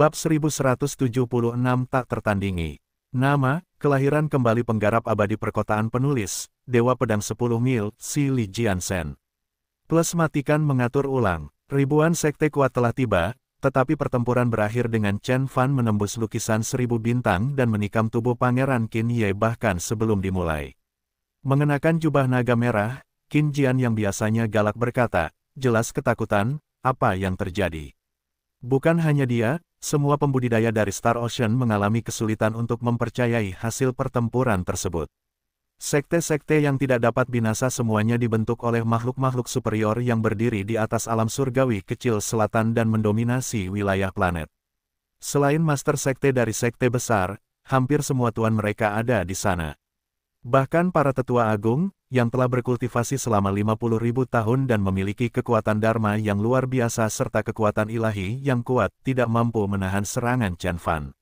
Bab 1176 tak tertandingi. Nama, kelahiran kembali penggarap abadi perkotaan penulis, Dewa Pedang 10 Mil, Si Li Jiansen. Plus matikan mengatur ulang, ribuan sekte kuat telah tiba, tetapi pertempuran berakhir dengan Chen Fan menembus lukisan seribu bintang dan menikam tubuh Pangeran Qin Ye bahkan sebelum dimulai. Mengenakan jubah naga merah, Qin Jian yang biasanya galak berkata, jelas ketakutan, apa yang terjadi. Bukan hanya dia, semua pembudidaya dari Star Ocean mengalami kesulitan untuk mempercayai hasil pertempuran tersebut. Sekte-sekte yang tidak dapat binasa semuanya dibentuk oleh makhluk-makhluk superior yang berdiri di atas alam surgawi kecil selatan dan mendominasi wilayah planet. Selain master sekte dari sekte besar, hampir semua tuan mereka ada di sana. Bahkan para tetua agung, yang telah berkultivasi selama 50.000 tahun dan memiliki kekuatan Dharma yang luar biasa serta kekuatan ilahi yang kuat tidak mampu menahan serangan Chen Fan.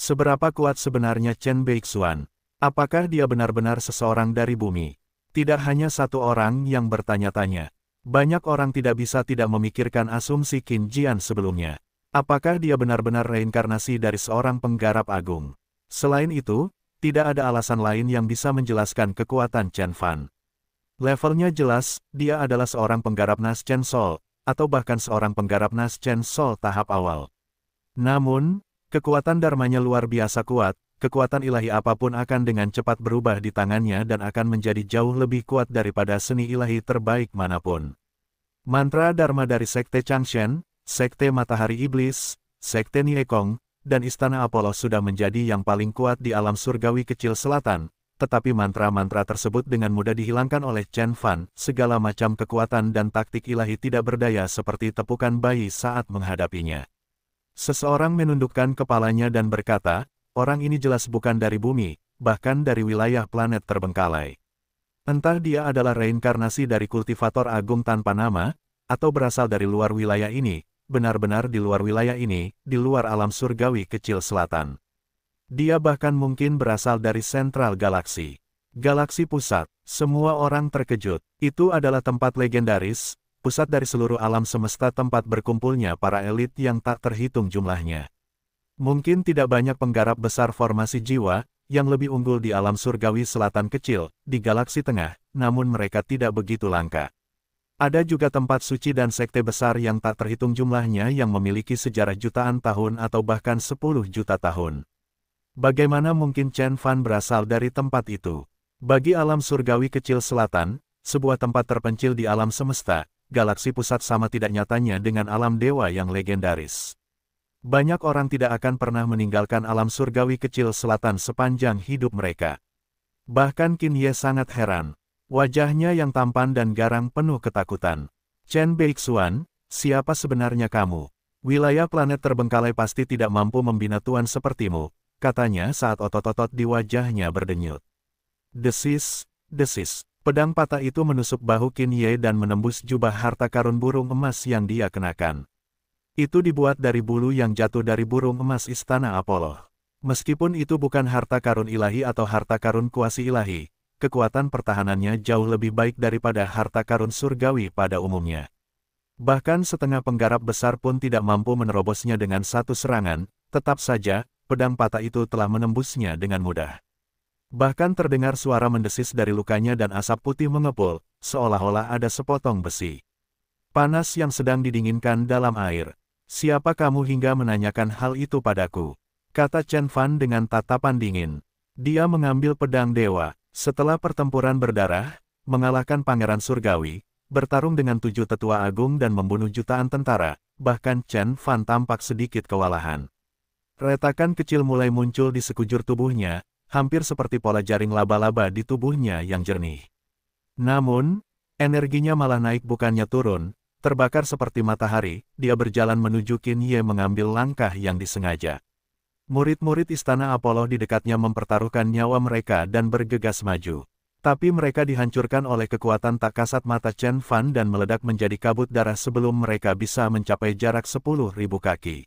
Seberapa kuat sebenarnya Chen Beixuan? Apakah dia benar-benar seseorang dari bumi? Tidak hanya satu orang yang bertanya-tanya. Banyak orang tidak bisa tidak memikirkan asumsi Qin Jian sebelumnya. Apakah dia benar-benar reinkarnasi dari seorang penggarap agung? Selain itu, tidak ada alasan lain yang bisa menjelaskan kekuatan Chen Fan. Levelnya jelas, dia adalah seorang penggarap Nas Chen Sol, atau bahkan seorang penggarap Nas Chen Sol tahap awal. Namun, kekuatan dharmanya luar biasa kuat, kekuatan ilahi apapun akan dengan cepat berubah di tangannya dan akan menjadi jauh lebih kuat daripada seni ilahi terbaik manapun. Mantra dharma dari Sekte Changshen, Sekte Matahari Iblis, Sekte Niekong, dan Istana Apollo sudah menjadi yang paling kuat di alam surgawi kecil selatan, tetapi mantra-mantra tersebut dengan mudah dihilangkan oleh Chen Fan, segala macam kekuatan dan taktik ilahi tidak berdaya seperti tepukan bayi saat menghadapinya. Seseorang menundukkan kepalanya dan berkata, orang ini jelas bukan dari bumi, bahkan dari wilayah planet terbengkalai. Entah dia adalah reinkarnasi dari kultivator agung tanpa nama, atau berasal dari luar wilayah ini, benar-benar di luar wilayah ini, di luar alam surgawi kecil selatan. Dia bahkan mungkin berasal dari sentral galaksi. Galaksi pusat, semua orang terkejut, itu adalah tempat legendaris, pusat dari seluruh alam semesta tempat berkumpulnya para elit yang tak terhitung jumlahnya. Mungkin tidak banyak penggarap besar formasi jiwa, yang lebih unggul di alam surgawi selatan kecil, di galaksi tengah, namun mereka tidak begitu langka. Ada juga tempat suci dan sekte besar yang tak terhitung jumlahnya yang memiliki sejarah jutaan tahun atau bahkan 10 juta tahun. Bagaimana mungkin Chen Fan berasal dari tempat itu? Bagi alam surgawi kecil selatan, sebuah tempat terpencil di alam semesta, galaksi pusat sama tidak nyatanya dengan alam dewa yang legendaris. Banyak orang tidak akan pernah meninggalkan alam surgawi kecil selatan sepanjang hidup mereka. Bahkan Qin Ye sangat heran, Wajahnya yang tampan dan garang penuh ketakutan. Chen Beixuan, siapa sebenarnya kamu? Wilayah planet terbengkalai pasti tidak mampu membina tuan sepertimu, katanya saat otot-otot di wajahnya berdenyut. Desis, desis. Pedang patah itu menusuk bahu Qin Ye dan menembus jubah harta karun burung emas yang dia kenakan. Itu dibuat dari bulu yang jatuh dari burung emas istana Apollo. Meskipun itu bukan harta karun ilahi atau harta karun kuasi ilahi, kekuatan pertahanannya jauh lebih baik daripada harta karun surgawi pada umumnya. Bahkan setengah penggarap besar pun tidak mampu menerobosnya dengan satu serangan, tetap saja, pedang patah itu telah menembusnya dengan mudah. Bahkan terdengar suara mendesis dari lukanya dan asap putih mengepul, seolah-olah ada sepotong besi. Panas yang sedang didinginkan dalam air. Siapa kamu hingga menanyakan hal itu padaku? Kata Chen Fan dengan tatapan dingin. Dia mengambil pedang dewa, setelah pertempuran berdarah, mengalahkan Pangeran Surgawi, bertarung dengan tujuh tetua agung dan membunuh jutaan tentara, bahkan Chen Fan tampak sedikit kewalahan. Retakan kecil mulai muncul di sekujur tubuhnya, hampir seperti pola jaring laba-laba di tubuhnya yang jernih. Namun, energinya malah naik bukannya turun, terbakar seperti matahari, dia berjalan menuju Qin Ye mengambil langkah yang disengaja. Murid-murid istana Apollo di dekatnya mempertaruhkan nyawa mereka dan bergegas maju. Tapi mereka dihancurkan oleh kekuatan tak kasat mata Chen Fan dan meledak menjadi kabut darah sebelum mereka bisa mencapai jarak 10.000 kaki.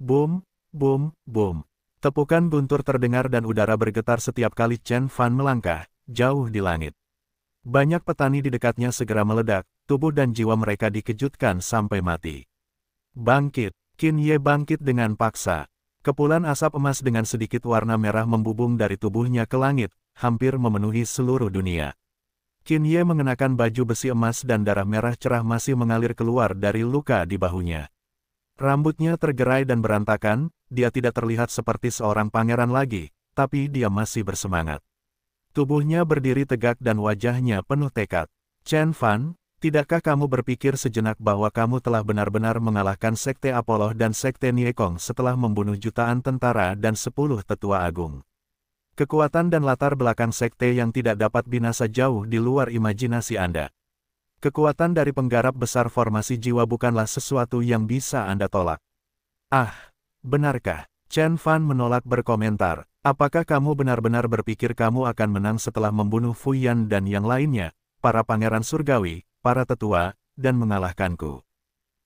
Boom, boom, boom. Tepukan guntur terdengar dan udara bergetar setiap kali Chen Fan melangkah, jauh di langit. Banyak petani di dekatnya segera meledak, tubuh dan jiwa mereka dikejutkan sampai mati. Bangkit, Qin Ye bangkit dengan paksa, Kepulan asap emas dengan sedikit warna merah membubung dari tubuhnya ke langit, hampir memenuhi seluruh dunia. Qin Ye mengenakan baju besi emas dan darah merah cerah masih mengalir keluar dari luka di bahunya. Rambutnya tergerai dan berantakan, dia tidak terlihat seperti seorang pangeran lagi, tapi dia masih bersemangat. Tubuhnya berdiri tegak dan wajahnya penuh tekad. Chen Fan, Tidakkah kamu berpikir sejenak bahwa kamu telah benar-benar mengalahkan Sekte Apollo dan Sekte Niekong setelah membunuh jutaan tentara dan sepuluh tetua agung? Kekuatan dan latar belakang Sekte yang tidak dapat binasa jauh di luar imajinasi Anda. Kekuatan dari penggarap besar formasi jiwa bukanlah sesuatu yang bisa Anda tolak. Ah, benarkah? Chen Fan menolak berkomentar. Apakah kamu benar-benar berpikir kamu akan menang setelah membunuh Fuyan dan yang lainnya, para pangeran surgawi, para tetua, dan mengalahkanku.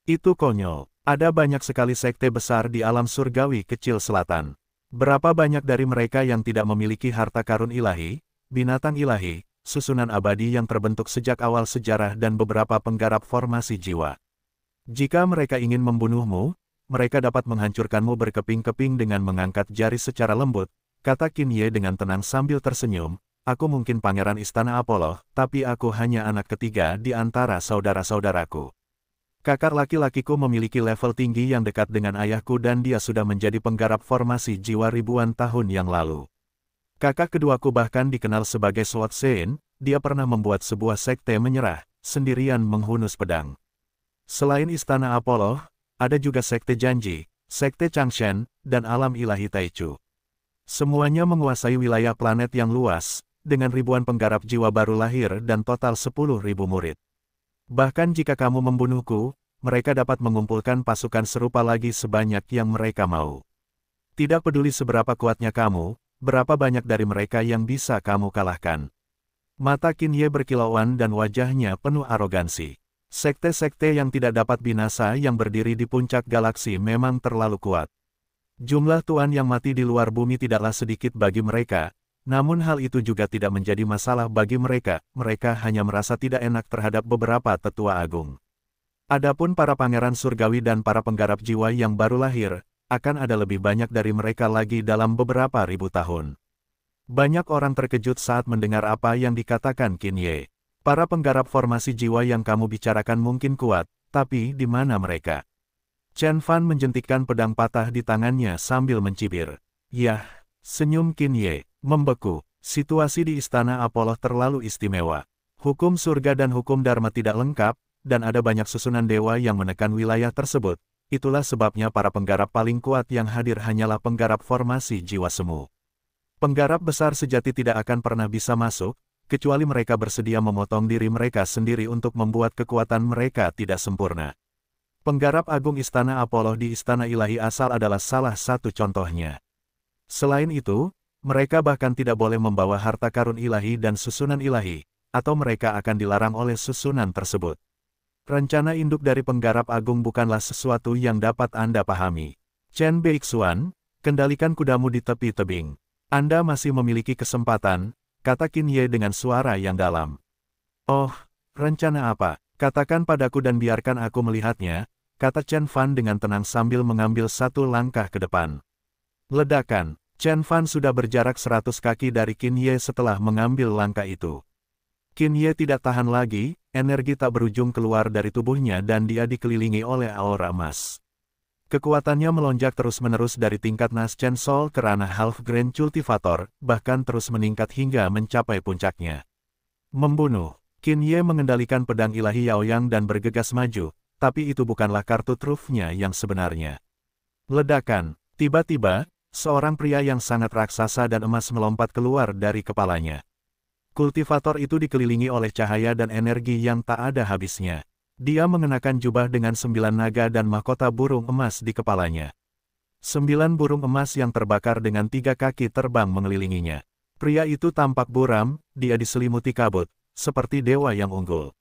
Itu konyol. Ada banyak sekali sekte besar di alam surgawi kecil selatan. Berapa banyak dari mereka yang tidak memiliki harta karun ilahi, binatang ilahi, susunan abadi yang terbentuk sejak awal sejarah dan beberapa penggarap formasi jiwa. Jika mereka ingin membunuhmu, mereka dapat menghancurkanmu berkeping-keping dengan mengangkat jari secara lembut, kata Ye dengan tenang sambil tersenyum, Aku mungkin pangeran istana Apollo, tapi aku hanya anak ketiga di antara saudara-saudaraku. Kakak laki-lakiku memiliki level tinggi yang dekat dengan ayahku dan dia sudah menjadi penggarap formasi jiwa ribuan tahun yang lalu. Kakak keduaku bahkan dikenal sebagai Sword Sein, dia pernah membuat sebuah sekte menyerah, sendirian menghunus pedang. Selain istana Apollo, ada juga sekte janji, sekte Changshen, dan alam ilahi Taichu. Semuanya menguasai wilayah planet yang luas, dengan ribuan penggarap jiwa baru lahir dan total ribu murid. Bahkan jika kamu membunuhku, mereka dapat mengumpulkan pasukan serupa lagi sebanyak yang mereka mau. Tidak peduli seberapa kuatnya kamu, berapa banyak dari mereka yang bisa kamu kalahkan. Mata Ye berkilauan dan wajahnya penuh arogansi. Sekte-sekte yang tidak dapat binasa yang berdiri di puncak galaksi memang terlalu kuat. Jumlah tuan yang mati di luar bumi tidaklah sedikit bagi mereka, namun hal itu juga tidak menjadi masalah bagi mereka, mereka hanya merasa tidak enak terhadap beberapa tetua agung. Adapun para pangeran surgawi dan para penggarap jiwa yang baru lahir, akan ada lebih banyak dari mereka lagi dalam beberapa ribu tahun. Banyak orang terkejut saat mendengar apa yang dikatakan ye Para penggarap formasi jiwa yang kamu bicarakan mungkin kuat, tapi di mana mereka? Chen Fan menjentikkan pedang patah di tangannya sambil mencibir. Yah, Senyum Ye membeku, situasi di Istana Apollo terlalu istimewa. Hukum surga dan hukum Dharma tidak lengkap, dan ada banyak susunan dewa yang menekan wilayah tersebut. Itulah sebabnya para penggarap paling kuat yang hadir hanyalah penggarap formasi jiwa semu. Penggarap besar sejati tidak akan pernah bisa masuk, kecuali mereka bersedia memotong diri mereka sendiri untuk membuat kekuatan mereka tidak sempurna. Penggarap agung Istana Apollo di Istana Ilahi asal adalah salah satu contohnya. Selain itu, mereka bahkan tidak boleh membawa harta karun ilahi dan susunan ilahi, atau mereka akan dilarang oleh susunan tersebut. Rencana induk dari penggarap agung bukanlah sesuatu yang dapat Anda pahami. Chen Beixuan, kendalikan kudamu di tepi tebing. Anda masih memiliki kesempatan, kata Qin Ye dengan suara yang dalam. Oh, rencana apa? Katakan padaku dan biarkan aku melihatnya, kata Chen Fan dengan tenang sambil mengambil satu langkah ke depan. Ledakan, Chen Fan sudah berjarak 100 kaki dari Qin Ye setelah mengambil langkah itu. Qin Ye tidak tahan lagi, energi tak berujung keluar dari tubuhnya dan dia dikelilingi oleh aura emas. Kekuatannya melonjak terus-menerus dari tingkat nas Chen Sol ke ranah Half Grand Cultivator, bahkan terus meningkat hingga mencapai puncaknya. Membunuh, Qin Ye mengendalikan pedang ilahi Yao Yang dan bergegas maju, tapi itu bukanlah kartu trufnya yang sebenarnya. Ledakan, tiba-tiba, Seorang pria yang sangat raksasa dan emas melompat keluar dari kepalanya. Kultivator itu dikelilingi oleh cahaya dan energi yang tak ada habisnya. Dia mengenakan jubah dengan sembilan naga dan mahkota burung emas di kepalanya. Sembilan burung emas yang terbakar dengan tiga kaki terbang mengelilinginya. Pria itu tampak buram, dia diselimuti kabut, seperti dewa yang unggul.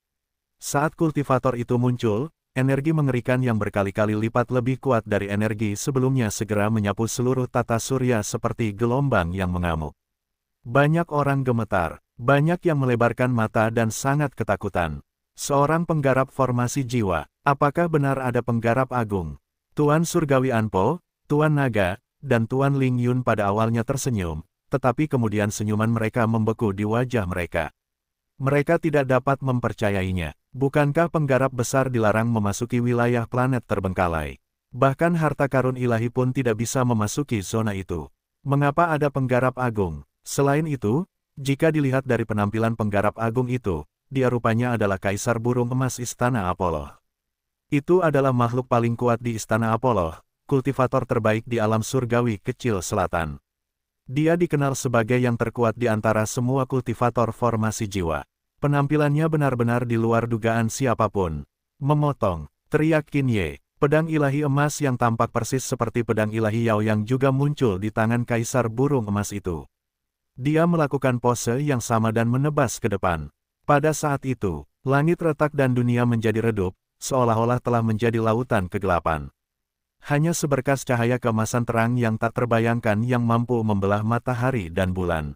Saat kultivator itu muncul, Energi mengerikan yang berkali-kali lipat lebih kuat dari energi sebelumnya segera menyapu seluruh tata surya seperti gelombang yang mengamuk. Banyak orang gemetar, banyak yang melebarkan mata dan sangat ketakutan. Seorang penggarap formasi jiwa, apakah benar ada penggarap agung? Tuan Surgawi Anpo, Tuan Naga, dan Tuan Ling Yun pada awalnya tersenyum, tetapi kemudian senyuman mereka membeku di wajah mereka. Mereka tidak dapat mempercayainya. Bukankah penggarap besar dilarang memasuki wilayah planet terbengkalai? Bahkan harta karun ilahi pun tidak bisa memasuki zona itu. Mengapa ada penggarap agung? Selain itu, jika dilihat dari penampilan penggarap agung itu, dia rupanya adalah kaisar burung emas istana Apollo. Itu adalah makhluk paling kuat di istana Apollo, kultivator terbaik di alam surgawi kecil selatan. Dia dikenal sebagai yang terkuat di antara semua kultivator formasi jiwa. Penampilannya benar-benar di luar dugaan siapapun. Memotong, teriak Qin Ye. Pedang ilahi emas yang tampak persis seperti pedang ilahi Yao yang juga muncul di tangan kaisar burung emas itu. Dia melakukan pose yang sama dan menebas ke depan. Pada saat itu, langit retak dan dunia menjadi redup, seolah-olah telah menjadi lautan kegelapan. Hanya seberkas cahaya kemasan terang yang tak terbayangkan yang mampu membelah matahari dan bulan.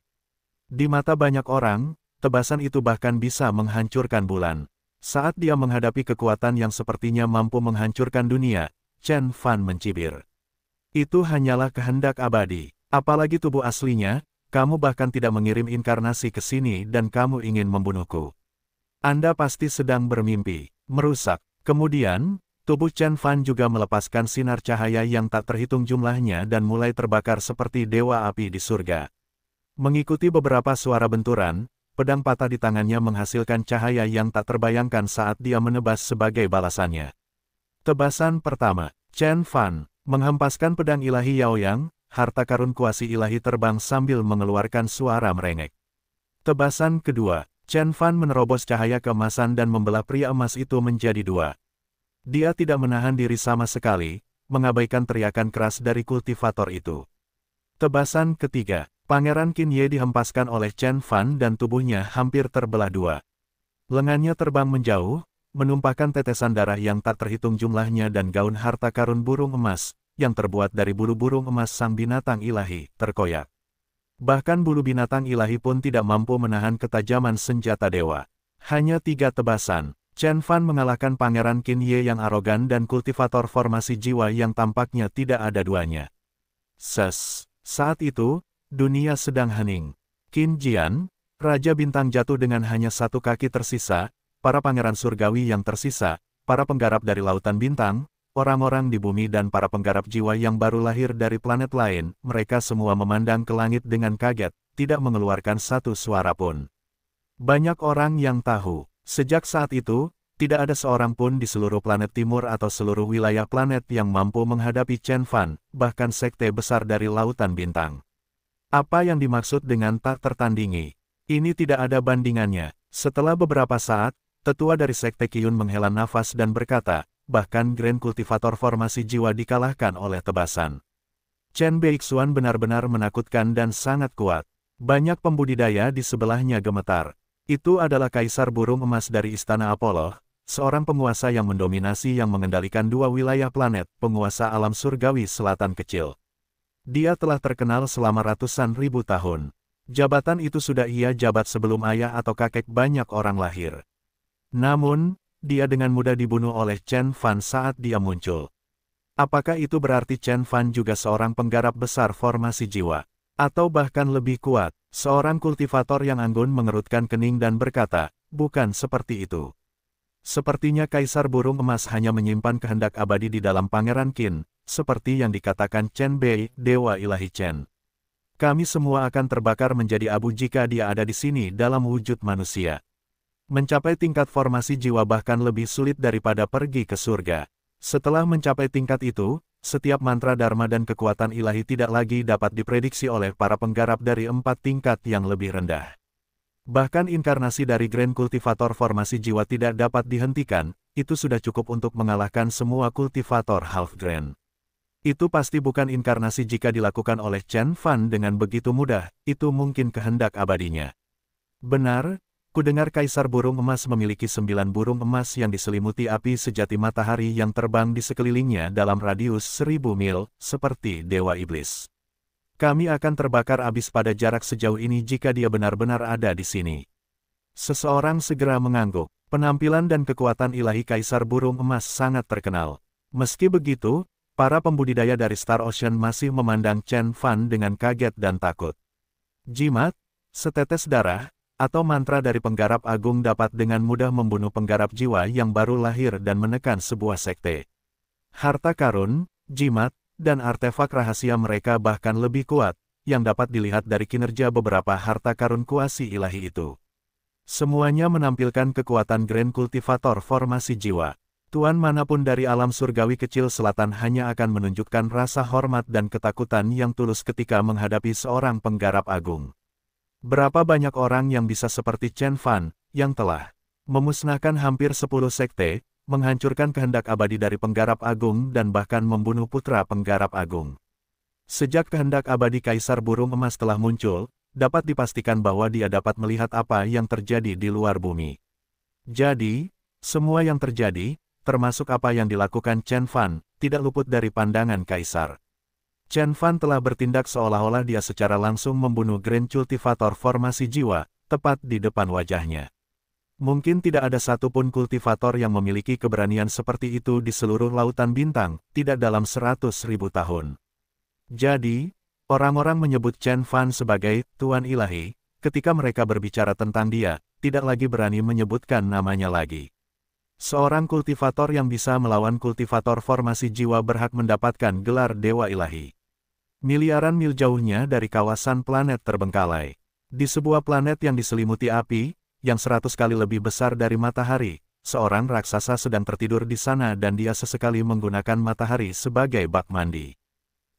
Di mata banyak orang, tebasan itu bahkan bisa menghancurkan bulan. Saat dia menghadapi kekuatan yang sepertinya mampu menghancurkan dunia, Chen Fan mencibir. Itu hanyalah kehendak abadi. Apalagi tubuh aslinya, kamu bahkan tidak mengirim inkarnasi ke sini dan kamu ingin membunuhku. Anda pasti sedang bermimpi, merusak. Kemudian, tubuh Chen Fan juga melepaskan sinar cahaya yang tak terhitung jumlahnya dan mulai terbakar seperti dewa api di surga. Mengikuti beberapa suara benturan, pedang patah di tangannya menghasilkan cahaya yang tak terbayangkan saat dia menebas sebagai balasannya. Tebasan pertama, Chen Fan, menghempaskan pedang ilahi Yao Yang, harta karun kuasi ilahi terbang sambil mengeluarkan suara merengek. Tebasan kedua, Chen Fan menerobos cahaya keemasan dan membelah pria emas itu menjadi dua. Dia tidak menahan diri sama sekali, mengabaikan teriakan keras dari kultivator itu. Tebasan ketiga, Pangeran Qin Ye dihempaskan oleh Chen Fan dan tubuhnya hampir terbelah dua. Lengannya terbang menjauh, menumpahkan tetesan darah yang tak terhitung jumlahnya dan gaun harta karun burung emas, yang terbuat dari bulu burung emas sang binatang ilahi, terkoyak. Bahkan bulu binatang ilahi pun tidak mampu menahan ketajaman senjata dewa. Hanya tiga tebasan, Chen Fan mengalahkan Pangeran Qin Ye yang arogan dan kultivator formasi jiwa yang tampaknya tidak ada duanya. Ses. Saat itu, dunia sedang hening. Qin Jian, Raja Bintang jatuh dengan hanya satu kaki tersisa, para pangeran surgawi yang tersisa, para penggarap dari Lautan Bintang, orang-orang di bumi dan para penggarap jiwa yang baru lahir dari planet lain, mereka semua memandang ke langit dengan kaget, tidak mengeluarkan satu suara pun. Banyak orang yang tahu, sejak saat itu, tidak ada seorang pun di seluruh planet timur atau seluruh wilayah planet yang mampu menghadapi Chen Fan, bahkan sekte besar dari Lautan Bintang. Apa yang dimaksud dengan tak tertandingi? Ini tidak ada bandingannya. Setelah beberapa saat, tetua dari Sekte Kyun menghela nafas dan berkata, bahkan Grand Kultivator formasi jiwa dikalahkan oleh tebasan. Chen Beixuan benar-benar menakutkan dan sangat kuat. Banyak pembudidaya di sebelahnya gemetar. Itu adalah kaisar burung emas dari Istana Apollo, seorang penguasa yang mendominasi yang mengendalikan dua wilayah planet, penguasa alam surgawi selatan kecil. Dia telah terkenal selama ratusan ribu tahun. Jabatan itu sudah ia jabat sebelum ayah atau kakek banyak orang lahir. Namun, dia dengan mudah dibunuh oleh Chen Fan saat dia muncul. Apakah itu berarti Chen Fan juga seorang penggarap besar formasi jiwa? Atau bahkan lebih kuat, seorang kultivator yang anggun mengerutkan kening dan berkata, bukan seperti itu. Sepertinya Kaisar Burung Emas hanya menyimpan kehendak abadi di dalam Pangeran Qin, seperti yang dikatakan Chen Bei, Dewa Ilahi Chen. Kami semua akan terbakar menjadi abu jika dia ada di sini dalam wujud manusia. Mencapai tingkat formasi jiwa bahkan lebih sulit daripada pergi ke surga. Setelah mencapai tingkat itu, setiap mantra dharma dan kekuatan ilahi tidak lagi dapat diprediksi oleh para penggarap dari empat tingkat yang lebih rendah. Bahkan inkarnasi dari Grand Kultivator formasi jiwa tidak dapat dihentikan, itu sudah cukup untuk mengalahkan semua kultivator half grand. Itu pasti bukan inkarnasi jika dilakukan oleh Chen Fan dengan begitu mudah, itu mungkin kehendak abadinya. Benar, kudengar Kaisar Burung Emas memiliki sembilan burung emas yang diselimuti api sejati matahari yang terbang di sekelilingnya dalam radius seribu mil, seperti Dewa Iblis. Kami akan terbakar abis pada jarak sejauh ini jika dia benar-benar ada di sini. Seseorang segera mengangguk. Penampilan dan kekuatan ilahi Kaisar Burung Emas sangat terkenal. Meski begitu, Para pembudidaya dari Star Ocean masih memandang Chen Fan dengan kaget dan takut. Jimat, setetes darah, atau mantra dari penggarap agung dapat dengan mudah membunuh penggarap jiwa yang baru lahir dan menekan sebuah sekte. Harta karun, jimat, dan artefak rahasia mereka bahkan lebih kuat, yang dapat dilihat dari kinerja beberapa harta karun kuasi ilahi itu. Semuanya menampilkan kekuatan Grand Kultivator formasi jiwa. Tuan manapun dari alam surgawi kecil selatan hanya akan menunjukkan rasa hormat dan ketakutan yang tulus ketika menghadapi seorang penggarap agung. Berapa banyak orang yang bisa seperti Chen Fan, yang telah memusnahkan hampir 10 sekte, menghancurkan kehendak abadi dari penggarap agung dan bahkan membunuh putra penggarap agung. Sejak kehendak abadi Kaisar Burung Emas telah muncul, dapat dipastikan bahwa dia dapat melihat apa yang terjadi di luar bumi. Jadi, semua yang terjadi, termasuk apa yang dilakukan Chen Fan, tidak luput dari pandangan Kaisar. Chen Fan telah bertindak seolah-olah dia secara langsung membunuh Grand Cultivator formasi jiwa, tepat di depan wajahnya. Mungkin tidak ada satupun kultivator yang memiliki keberanian seperti itu di seluruh lautan bintang, tidak dalam seratus ribu tahun. Jadi, orang-orang menyebut Chen Fan sebagai Tuan Ilahi, ketika mereka berbicara tentang dia, tidak lagi berani menyebutkan namanya lagi. Seorang kultivator yang bisa melawan kultivator formasi jiwa berhak mendapatkan gelar Dewa Ilahi. Miliaran mil jauhnya dari kawasan planet terbengkalai. Di sebuah planet yang diselimuti api, yang seratus kali lebih besar dari matahari, seorang raksasa sedang tertidur di sana dan dia sesekali menggunakan matahari sebagai bak mandi.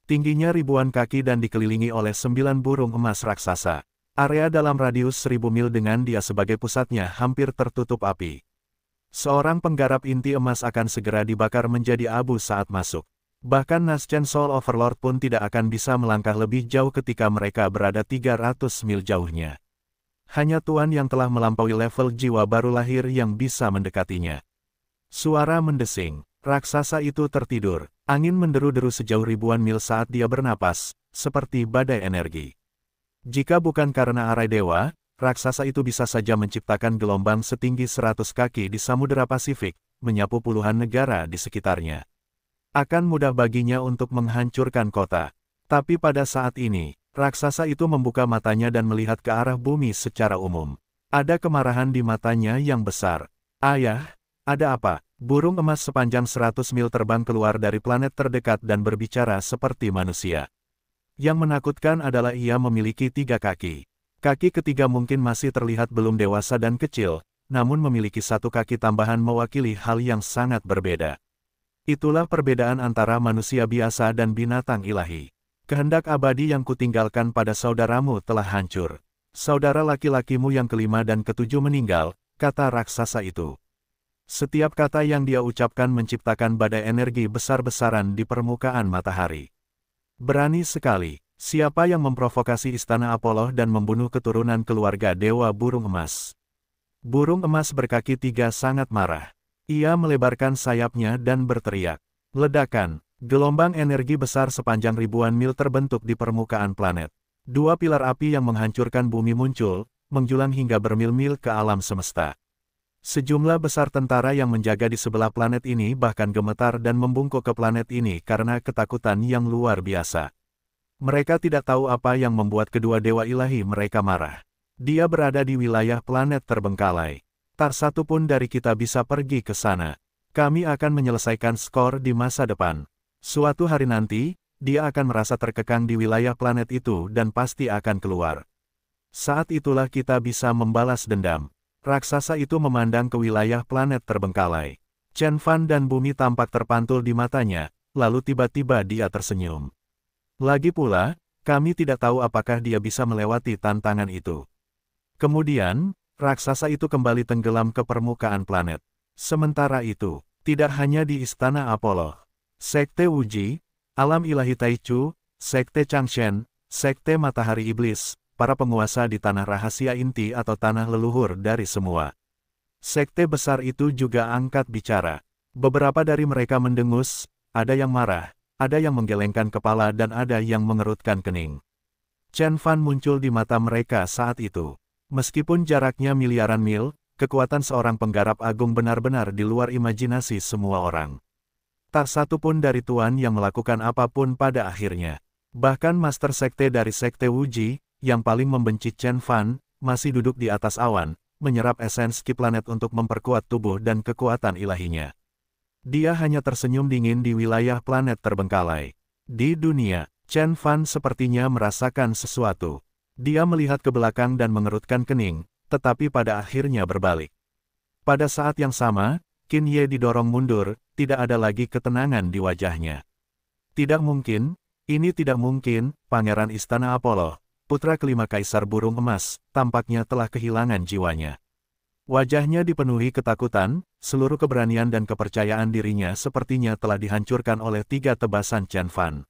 Tingginya ribuan kaki dan dikelilingi oleh sembilan burung emas raksasa. Area dalam radius seribu mil dengan dia sebagai pusatnya hampir tertutup api. Seorang penggarap inti emas akan segera dibakar menjadi abu saat masuk. Bahkan Naschen Soul Overlord pun tidak akan bisa melangkah lebih jauh ketika mereka berada 300 mil jauhnya. Hanya Tuan yang telah melampaui level jiwa baru lahir yang bisa mendekatinya. Suara mendesing, raksasa itu tertidur, angin menderu-deru sejauh ribuan mil saat dia bernapas, seperti badai energi. Jika bukan karena arai dewa, raksasa itu bisa saja menciptakan gelombang setinggi 100 kaki di Samudera Pasifik, menyapu puluhan negara di sekitarnya. Akan mudah baginya untuk menghancurkan kota. Tapi pada saat ini, raksasa itu membuka matanya dan melihat ke arah bumi secara umum. Ada kemarahan di matanya yang besar. Ayah, ada apa? Burung emas sepanjang 100 mil terbang keluar dari planet terdekat dan berbicara seperti manusia. Yang menakutkan adalah ia memiliki tiga kaki. Kaki ketiga mungkin masih terlihat belum dewasa dan kecil, namun memiliki satu kaki tambahan mewakili hal yang sangat berbeda. Itulah perbedaan antara manusia biasa dan binatang ilahi. Kehendak abadi yang kutinggalkan pada saudaramu telah hancur. Saudara laki-lakimu yang kelima dan ketujuh meninggal, kata raksasa itu. Setiap kata yang dia ucapkan menciptakan badai energi besar-besaran di permukaan matahari. Berani sekali, Siapa yang memprovokasi istana Apollo dan membunuh keturunan keluarga Dewa Burung Emas? Burung emas berkaki tiga sangat marah. Ia melebarkan sayapnya dan berteriak. Ledakan, gelombang energi besar sepanjang ribuan mil terbentuk di permukaan planet. Dua pilar api yang menghancurkan bumi muncul, menjulang hingga bermil-mil ke alam semesta. Sejumlah besar tentara yang menjaga di sebelah planet ini bahkan gemetar dan membungkuk ke planet ini karena ketakutan yang luar biasa. Mereka tidak tahu apa yang membuat kedua dewa ilahi mereka marah. Dia berada di wilayah planet terbengkalai. Tak satu pun dari kita bisa pergi ke sana. Kami akan menyelesaikan skor di masa depan. Suatu hari nanti, dia akan merasa terkekang di wilayah planet itu dan pasti akan keluar. Saat itulah kita bisa membalas dendam. Raksasa itu memandang ke wilayah planet terbengkalai. Chen Fan dan bumi tampak terpantul di matanya, lalu tiba-tiba dia tersenyum. Lagi pula, kami tidak tahu apakah dia bisa melewati tantangan itu. Kemudian, raksasa itu kembali tenggelam ke permukaan planet. Sementara itu, tidak hanya di Istana Apollo, Sekte Wuji, Alam Ilahi Taichu, Sekte Changshen, Sekte Matahari Iblis, para penguasa di tanah rahasia inti atau tanah leluhur dari semua. Sekte besar itu juga angkat bicara. Beberapa dari mereka mendengus, ada yang marah, ada yang menggelengkan kepala dan ada yang mengerutkan kening. Chen Fan muncul di mata mereka saat itu. Meskipun jaraknya miliaran mil, kekuatan seorang penggarap agung benar-benar di luar imajinasi semua orang. Tak satu pun dari Tuan yang melakukan apapun pada akhirnya. Bahkan Master Sekte dari Sekte Wuji, yang paling membenci Chen Fan, masih duduk di atas awan, menyerap esensi planet untuk memperkuat tubuh dan kekuatan ilahinya. Dia hanya tersenyum dingin di wilayah planet terbengkalai. Di dunia, Chen Fan sepertinya merasakan sesuatu. Dia melihat ke belakang dan mengerutkan kening, tetapi pada akhirnya berbalik. Pada saat yang sama, Qin Ye didorong mundur, tidak ada lagi ketenangan di wajahnya. Tidak mungkin, ini tidak mungkin, Pangeran Istana Apollo, putra kelima Kaisar Burung Emas, tampaknya telah kehilangan jiwanya. Wajahnya dipenuhi ketakutan, seluruh keberanian dan kepercayaan dirinya sepertinya telah dihancurkan oleh tiga tebasan Chen Fan.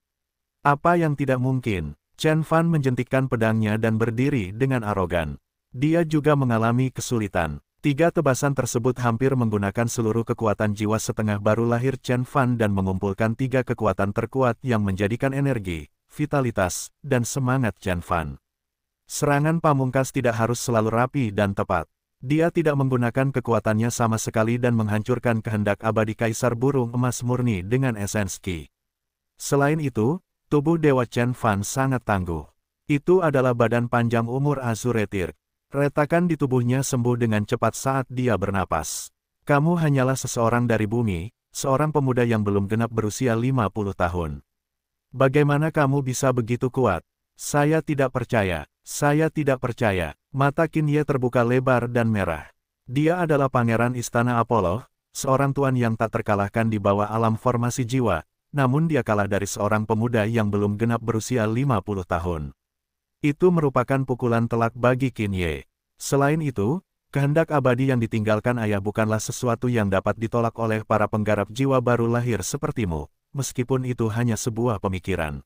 Apa yang tidak mungkin, Chen Fan menjentikkan pedangnya dan berdiri dengan arogan. Dia juga mengalami kesulitan. Tiga tebasan tersebut hampir menggunakan seluruh kekuatan jiwa setengah baru lahir Chen Fan dan mengumpulkan tiga kekuatan terkuat yang menjadikan energi, vitalitas, dan semangat Chen Fan. Serangan pamungkas tidak harus selalu rapi dan tepat. Dia tidak menggunakan kekuatannya sama sekali dan menghancurkan kehendak abadi Kaisar Burung Emas Murni dengan esenski. Selain itu, tubuh Dewa Chen Fan sangat tangguh. Itu adalah badan panjang umur Azure Retakan di tubuhnya sembuh dengan cepat saat dia bernapas. Kamu hanyalah seseorang dari bumi, seorang pemuda yang belum genap berusia 50 tahun. Bagaimana kamu bisa begitu kuat? Saya tidak percaya. Saya tidak percaya. Mata Kinye terbuka lebar dan merah. Dia adalah pangeran istana Apollo, seorang tuan yang tak terkalahkan di bawah alam formasi jiwa, namun dia kalah dari seorang pemuda yang belum genap berusia 50 tahun. Itu merupakan pukulan telak bagi Kinye. Selain itu, kehendak abadi yang ditinggalkan ayah bukanlah sesuatu yang dapat ditolak oleh para penggarap jiwa baru lahir sepertimu, meskipun itu hanya sebuah pemikiran.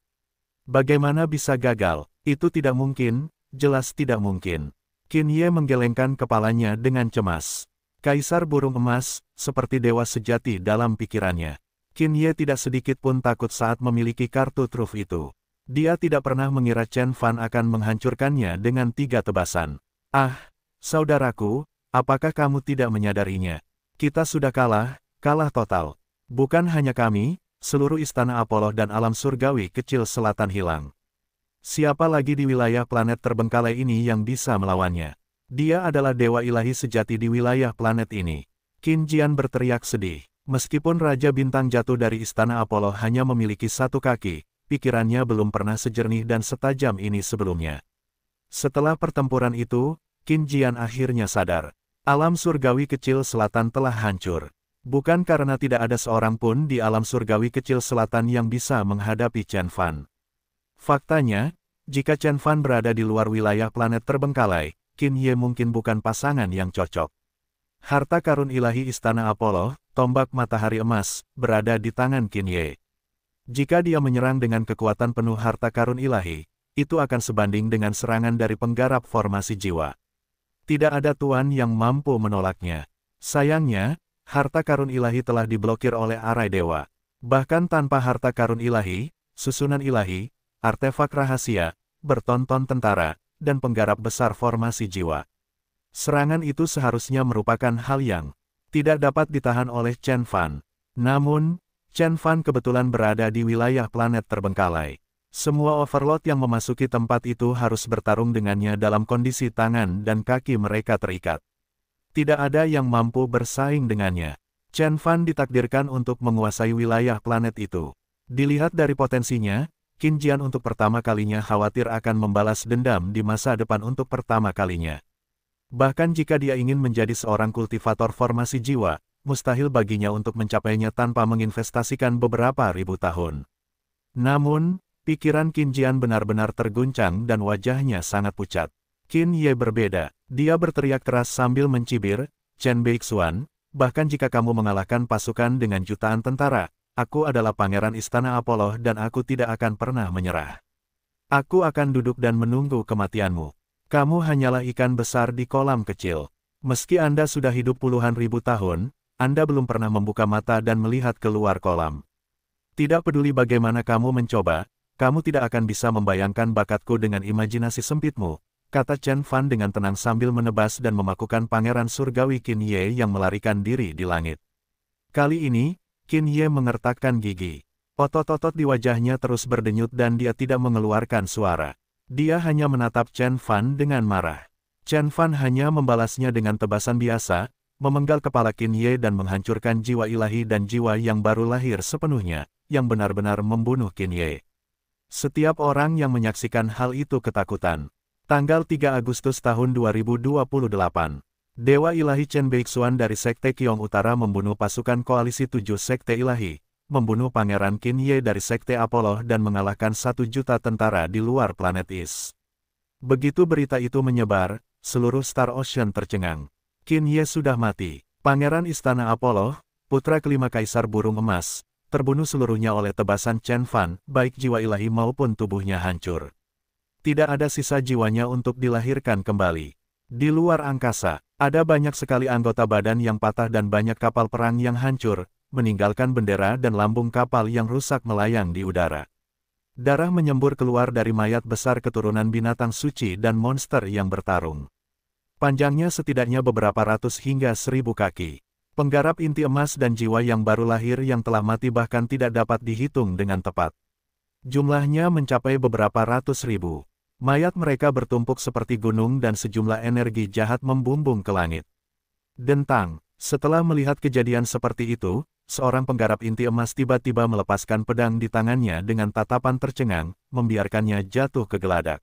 Bagaimana bisa gagal? Itu tidak mungkin, jelas tidak mungkin. Qin Ye menggelengkan kepalanya dengan cemas. Kaisar burung emas, seperti dewa sejati dalam pikirannya. Qin Ye tidak sedikit pun takut saat memiliki kartu truf itu. Dia tidak pernah mengira Chen Fan akan menghancurkannya dengan tiga tebasan. Ah, saudaraku, apakah kamu tidak menyadarinya? Kita sudah kalah, kalah total. Bukan hanya kami, seluruh istana Apollo dan alam surgawi kecil selatan hilang. Siapa lagi di wilayah planet terbengkalai ini yang bisa melawannya? Dia adalah dewa ilahi sejati di wilayah planet ini. Qin Jian berteriak sedih. Meskipun Raja Bintang jatuh dari istana Apollo hanya memiliki satu kaki, pikirannya belum pernah sejernih dan setajam ini sebelumnya. Setelah pertempuran itu, Qin Jian akhirnya sadar. Alam surgawi kecil selatan telah hancur. Bukan karena tidak ada seorang pun di alam surgawi kecil selatan yang bisa menghadapi Chen Fan. Faktanya, jika Chen Fan berada di luar wilayah planet terbengkalai, Qin Ye mungkin bukan pasangan yang cocok. Harta karun ilahi Istana Apollo, tombak matahari emas, berada di tangan Qin Ye. Jika dia menyerang dengan kekuatan penuh harta karun ilahi, itu akan sebanding dengan serangan dari penggarap formasi jiwa. Tidak ada tuan yang mampu menolaknya. Sayangnya, harta karun ilahi telah diblokir oleh arai dewa. Bahkan tanpa harta karun ilahi, susunan ilahi, artefak rahasia, bertonton tentara, dan penggarap besar formasi jiwa. Serangan itu seharusnya merupakan hal yang tidak dapat ditahan oleh Chen Fan. Namun, Chen Fan kebetulan berada di wilayah planet terbengkalai. Semua overlord yang memasuki tempat itu harus bertarung dengannya dalam kondisi tangan dan kaki mereka terikat. Tidak ada yang mampu bersaing dengannya. Chen Fan ditakdirkan untuk menguasai wilayah planet itu. Dilihat dari potensinya, Qin Jian untuk pertama kalinya khawatir akan membalas dendam di masa depan untuk pertama kalinya. Bahkan jika dia ingin menjadi seorang kultivator formasi jiwa, mustahil baginya untuk mencapainya tanpa menginvestasikan beberapa ribu tahun. Namun, pikiran Qin Jian benar-benar terguncang dan wajahnya sangat pucat. Qin Ye berbeda. Dia berteriak keras sambil mencibir, Chen Beixuan, bahkan jika kamu mengalahkan pasukan dengan jutaan tentara, aku adalah pangeran istana Apollo dan aku tidak akan pernah menyerah. Aku akan duduk dan menunggu kematianmu. Kamu hanyalah ikan besar di kolam kecil. Meski Anda sudah hidup puluhan ribu tahun, Anda belum pernah membuka mata dan melihat keluar kolam. Tidak peduli bagaimana kamu mencoba, kamu tidak akan bisa membayangkan bakatku dengan imajinasi sempitmu, kata Chen Fan dengan tenang sambil menebas dan memakukan pangeran surgawi Qin Ye yang melarikan diri di langit. Kali ini, Qin Ye mengertakkan gigi. Otot-otot di wajahnya terus berdenyut dan dia tidak mengeluarkan suara. Dia hanya menatap Chen Fan dengan marah. Chen Fan hanya membalasnya dengan tebasan biasa, memenggal kepala Qin Ye dan menghancurkan jiwa ilahi dan jiwa yang baru lahir sepenuhnya, yang benar-benar membunuh Qin Ye. Setiap orang yang menyaksikan hal itu ketakutan. Tanggal 3 Agustus tahun 2028, Dewa Ilahi Chen Beixuan dari Sekte Kyong Utara membunuh pasukan koalisi tujuh Sekte Ilahi, membunuh Pangeran Qin Ye dari Sekte Apollo dan mengalahkan satu juta tentara di luar planet Is. Begitu berita itu menyebar, seluruh Star Ocean tercengang. Qin Ye sudah mati. Pangeran Istana Apollo, putra kelima Kaisar Burung Emas, terbunuh seluruhnya oleh tebasan Chen Fan, baik jiwa ilahi maupun tubuhnya hancur tidak ada sisa jiwanya untuk dilahirkan kembali. Di luar angkasa, ada banyak sekali anggota badan yang patah dan banyak kapal perang yang hancur, meninggalkan bendera dan lambung kapal yang rusak melayang di udara. Darah menyembur keluar dari mayat besar keturunan binatang suci dan monster yang bertarung. Panjangnya setidaknya beberapa ratus hingga seribu kaki. Penggarap inti emas dan jiwa yang baru lahir yang telah mati bahkan tidak dapat dihitung dengan tepat. Jumlahnya mencapai beberapa ratus ribu. Mayat mereka bertumpuk seperti gunung dan sejumlah energi jahat membumbung ke langit. Dentang, setelah melihat kejadian seperti itu, seorang penggarap inti emas tiba-tiba melepaskan pedang di tangannya dengan tatapan tercengang, membiarkannya jatuh ke geladak.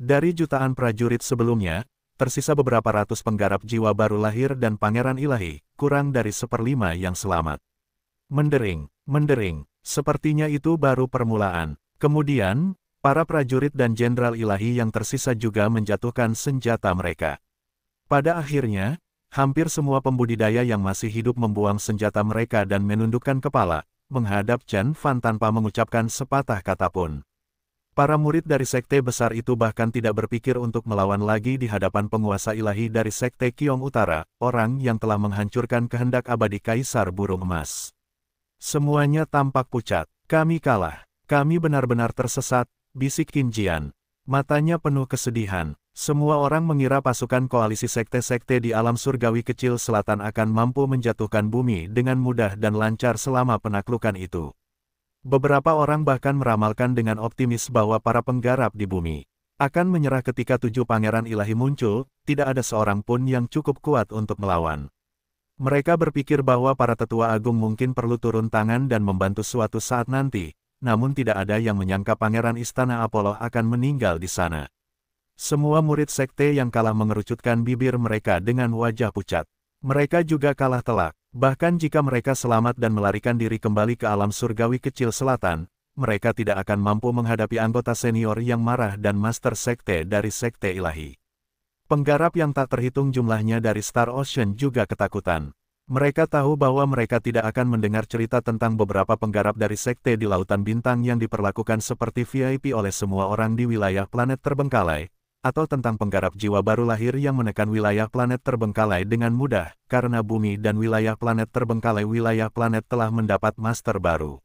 Dari jutaan prajurit sebelumnya, tersisa beberapa ratus penggarap jiwa baru lahir dan pangeran ilahi, kurang dari seperlima yang selamat. Mendering, mendering, sepertinya itu baru permulaan. Kemudian, Para prajurit dan jenderal ilahi yang tersisa juga menjatuhkan senjata mereka. Pada akhirnya, hampir semua pembudidaya yang masih hidup membuang senjata mereka dan menundukkan kepala, menghadap Chen Fan tanpa mengucapkan sepatah kata pun. Para murid dari sekte besar itu bahkan tidak berpikir untuk melawan lagi di hadapan penguasa ilahi dari sekte Kiong Utara, orang yang telah menghancurkan kehendak abadi Kaisar Burung Emas. Semuanya tampak pucat. Kami kalah. Kami benar-benar tersesat, bisik Kincian, Matanya penuh kesedihan, semua orang mengira pasukan koalisi sekte-sekte di alam surgawi kecil selatan akan mampu menjatuhkan bumi dengan mudah dan lancar selama penaklukan itu. Beberapa orang bahkan meramalkan dengan optimis bahwa para penggarap di bumi akan menyerah ketika tujuh pangeran ilahi muncul, tidak ada seorang pun yang cukup kuat untuk melawan. Mereka berpikir bahwa para tetua agung mungkin perlu turun tangan dan membantu suatu saat nanti, namun tidak ada yang menyangka pangeran istana Apollo akan meninggal di sana. Semua murid sekte yang kalah mengerucutkan bibir mereka dengan wajah pucat. Mereka juga kalah telak, bahkan jika mereka selamat dan melarikan diri kembali ke alam surgawi kecil selatan, mereka tidak akan mampu menghadapi anggota senior yang marah dan master sekte dari sekte ilahi. Penggarap yang tak terhitung jumlahnya dari Star Ocean juga ketakutan. Mereka tahu bahwa mereka tidak akan mendengar cerita tentang beberapa penggarap dari sekte di Lautan Bintang yang diperlakukan seperti VIP oleh semua orang di wilayah planet terbengkalai, atau tentang penggarap jiwa baru lahir yang menekan wilayah planet terbengkalai dengan mudah, karena bumi dan wilayah planet terbengkalai wilayah planet telah mendapat master baru.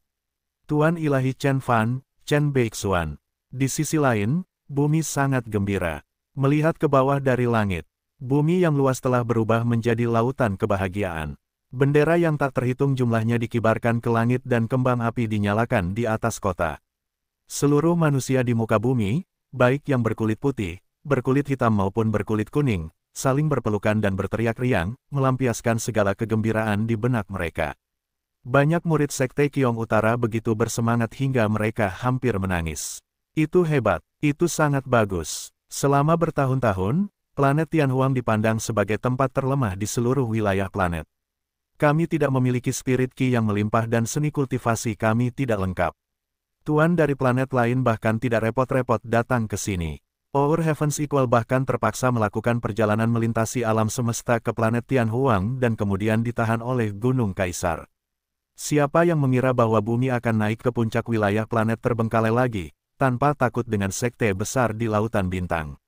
Tuan Ilahi Chen Fan, Chen Beixuan. Di sisi lain, bumi sangat gembira. Melihat ke bawah dari langit, Bumi yang luas telah berubah menjadi lautan kebahagiaan. Bendera yang tak terhitung jumlahnya dikibarkan ke langit dan kembang api dinyalakan di atas kota. Seluruh manusia di muka bumi, baik yang berkulit putih, berkulit hitam maupun berkulit kuning, saling berpelukan dan berteriak riang, melampiaskan segala kegembiraan di benak mereka. Banyak murid Sekte Kiong Utara begitu bersemangat hingga mereka hampir menangis. Itu hebat, itu sangat bagus. Selama bertahun-tahun, Planet Tianhuang dipandang sebagai tempat terlemah di seluruh wilayah planet. Kami tidak memiliki spirit ki yang melimpah dan seni kultivasi kami tidak lengkap. Tuan dari planet lain bahkan tidak repot-repot datang ke sini. Our Heavens Equal bahkan terpaksa melakukan perjalanan melintasi alam semesta ke planet Tianhuang dan kemudian ditahan oleh Gunung Kaisar. Siapa yang mengira bahwa bumi akan naik ke puncak wilayah planet terbengkalai lagi, tanpa takut dengan sekte besar di Lautan Bintang.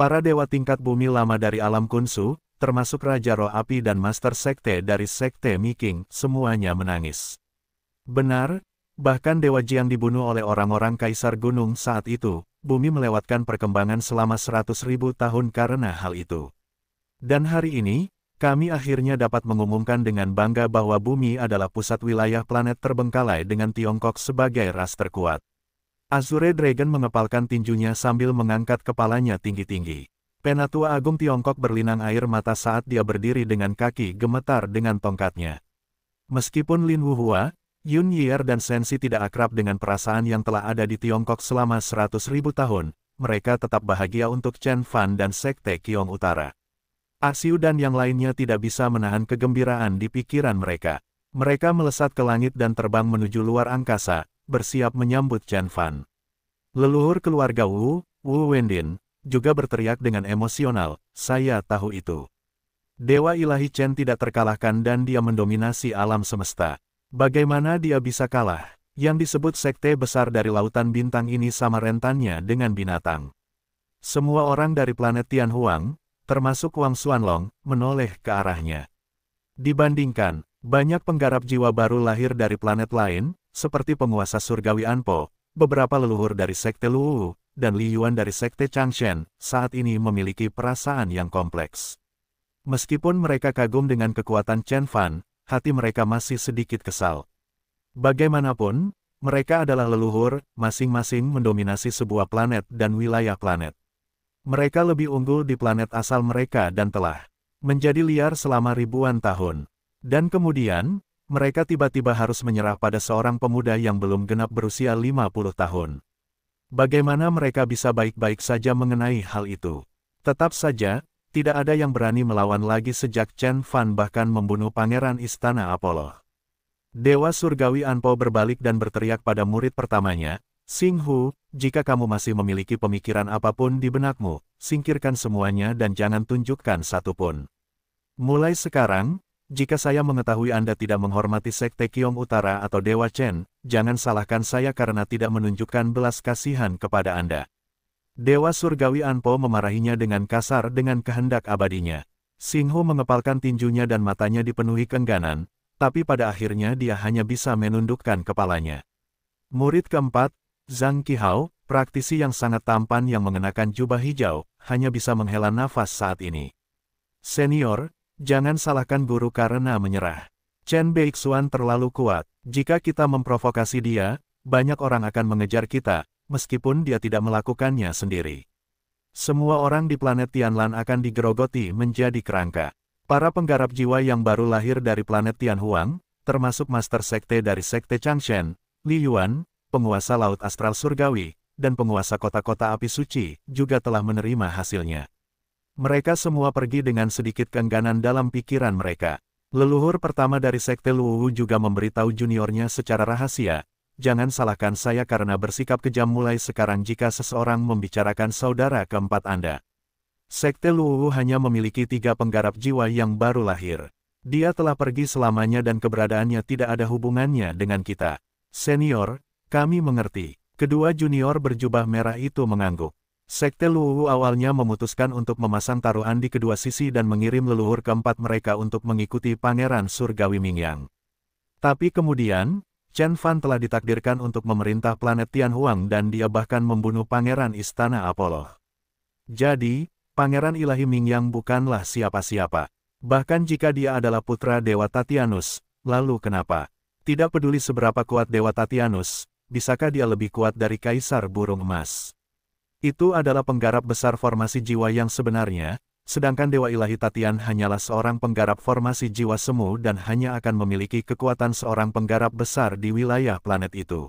Para dewa tingkat bumi lama dari alam kunsu, termasuk Raja Roh Api dan Master Sekte dari Sekte Miking, semuanya menangis. Benar, bahkan Dewa Jiang dibunuh oleh orang-orang Kaisar Gunung saat itu, bumi melewatkan perkembangan selama seratus ribu tahun karena hal itu. Dan hari ini, kami akhirnya dapat mengumumkan dengan bangga bahwa bumi adalah pusat wilayah planet terbengkalai dengan Tiongkok sebagai ras terkuat. Azure Dragon mengepalkan tinjunya sambil mengangkat kepalanya tinggi-tinggi. Penatua Agung Tiongkok berlinang air mata saat dia berdiri dengan kaki gemetar dengan tongkatnya. Meskipun Lin Wuhua, Yun Yier dan Sensi tidak akrab dengan perasaan yang telah ada di Tiongkok selama seratus ribu tahun, mereka tetap bahagia untuk Chen Fan dan Sekte Kiong Utara. Asiu dan yang lainnya tidak bisa menahan kegembiraan di pikiran mereka. Mereka melesat ke langit dan terbang menuju luar angkasa, bersiap menyambut Chen Fan. Leluhur keluarga Wu, Wu Wendin, juga berteriak dengan emosional, saya tahu itu. Dewa ilahi Chen tidak terkalahkan dan dia mendominasi alam semesta. Bagaimana dia bisa kalah? Yang disebut sekte besar dari lautan bintang ini sama rentannya dengan binatang. Semua orang dari planet Tianhuang, termasuk Wang Xuanlong, menoleh ke arahnya. Dibandingkan, banyak penggarap jiwa baru lahir dari planet lain, seperti penguasa surgawi Anpo, beberapa leluhur dari Sekte Luwu, dan Li Yuan dari Sekte Changshen, saat ini memiliki perasaan yang kompleks. Meskipun mereka kagum dengan kekuatan Chen Fan, hati mereka masih sedikit kesal. Bagaimanapun, mereka adalah leluhur, masing-masing mendominasi sebuah planet dan wilayah planet. Mereka lebih unggul di planet asal mereka dan telah menjadi liar selama ribuan tahun. Dan kemudian, mereka tiba-tiba harus menyerah pada seorang pemuda yang belum genap berusia 50 tahun. Bagaimana mereka bisa baik-baik saja mengenai hal itu? Tetap saja, tidak ada yang berani melawan lagi sejak Chen Fan bahkan membunuh pangeran istana Apollo. Dewa Surgawi Anpo berbalik dan berteriak pada murid pertamanya, Sing Hu, jika kamu masih memiliki pemikiran apapun di benakmu, singkirkan semuanya dan jangan tunjukkan satupun. Mulai sekarang, jika saya mengetahui Anda tidak menghormati Sekte Kiong Utara atau Dewa Chen, jangan salahkan saya karena tidak menunjukkan belas kasihan kepada Anda. Dewa Surgawi Anpo memarahinya dengan kasar dengan kehendak abadinya. Singho mengepalkan tinjunya dan matanya dipenuhi kengganan, tapi pada akhirnya dia hanya bisa menundukkan kepalanya. Murid keempat, Zhang Qihao, praktisi yang sangat tampan yang mengenakan jubah hijau, hanya bisa menghela nafas saat ini. Senior, Jangan salahkan guru karena menyerah. Chen Beixuan terlalu kuat. Jika kita memprovokasi dia, banyak orang akan mengejar kita, meskipun dia tidak melakukannya sendiri. Semua orang di planet Tianlan akan digerogoti menjadi kerangka. Para penggarap jiwa yang baru lahir dari planet Tianhuang, termasuk Master Sekte dari Sekte Changshen, Li Yuan, penguasa Laut Astral Surgawi, dan penguasa kota-kota api suci, juga telah menerima hasilnya. Mereka semua pergi dengan sedikit kengganan dalam pikiran mereka. Leluhur pertama dari Sekte Luwu juga memberitahu juniornya secara rahasia, jangan salahkan saya karena bersikap kejam mulai sekarang jika seseorang membicarakan saudara keempat Anda. Sekte Luwu hanya memiliki tiga penggarap jiwa yang baru lahir. Dia telah pergi selamanya dan keberadaannya tidak ada hubungannya dengan kita. Senior, kami mengerti. Kedua junior berjubah merah itu mengangguk. Sekte Luwu awalnya memutuskan untuk memasang taruhan di kedua sisi dan mengirim leluhur keempat mereka untuk mengikuti Pangeran Surgawi Mingyang. Tapi kemudian, Chen Fan telah ditakdirkan untuk memerintah planet Tianhuang dan dia bahkan membunuh Pangeran Istana Apollo. Jadi, Pangeran Ilahi Mingyang bukanlah siapa-siapa. Bahkan jika dia adalah putra Dewa Tatianus, lalu kenapa? Tidak peduli seberapa kuat Dewa Tatianus, bisakah dia lebih kuat dari Kaisar Burung Emas? Itu adalah penggarap besar formasi jiwa yang sebenarnya, sedangkan Dewa Ilahi Tatian hanyalah seorang penggarap formasi jiwa semu dan hanya akan memiliki kekuatan seorang penggarap besar di wilayah planet itu.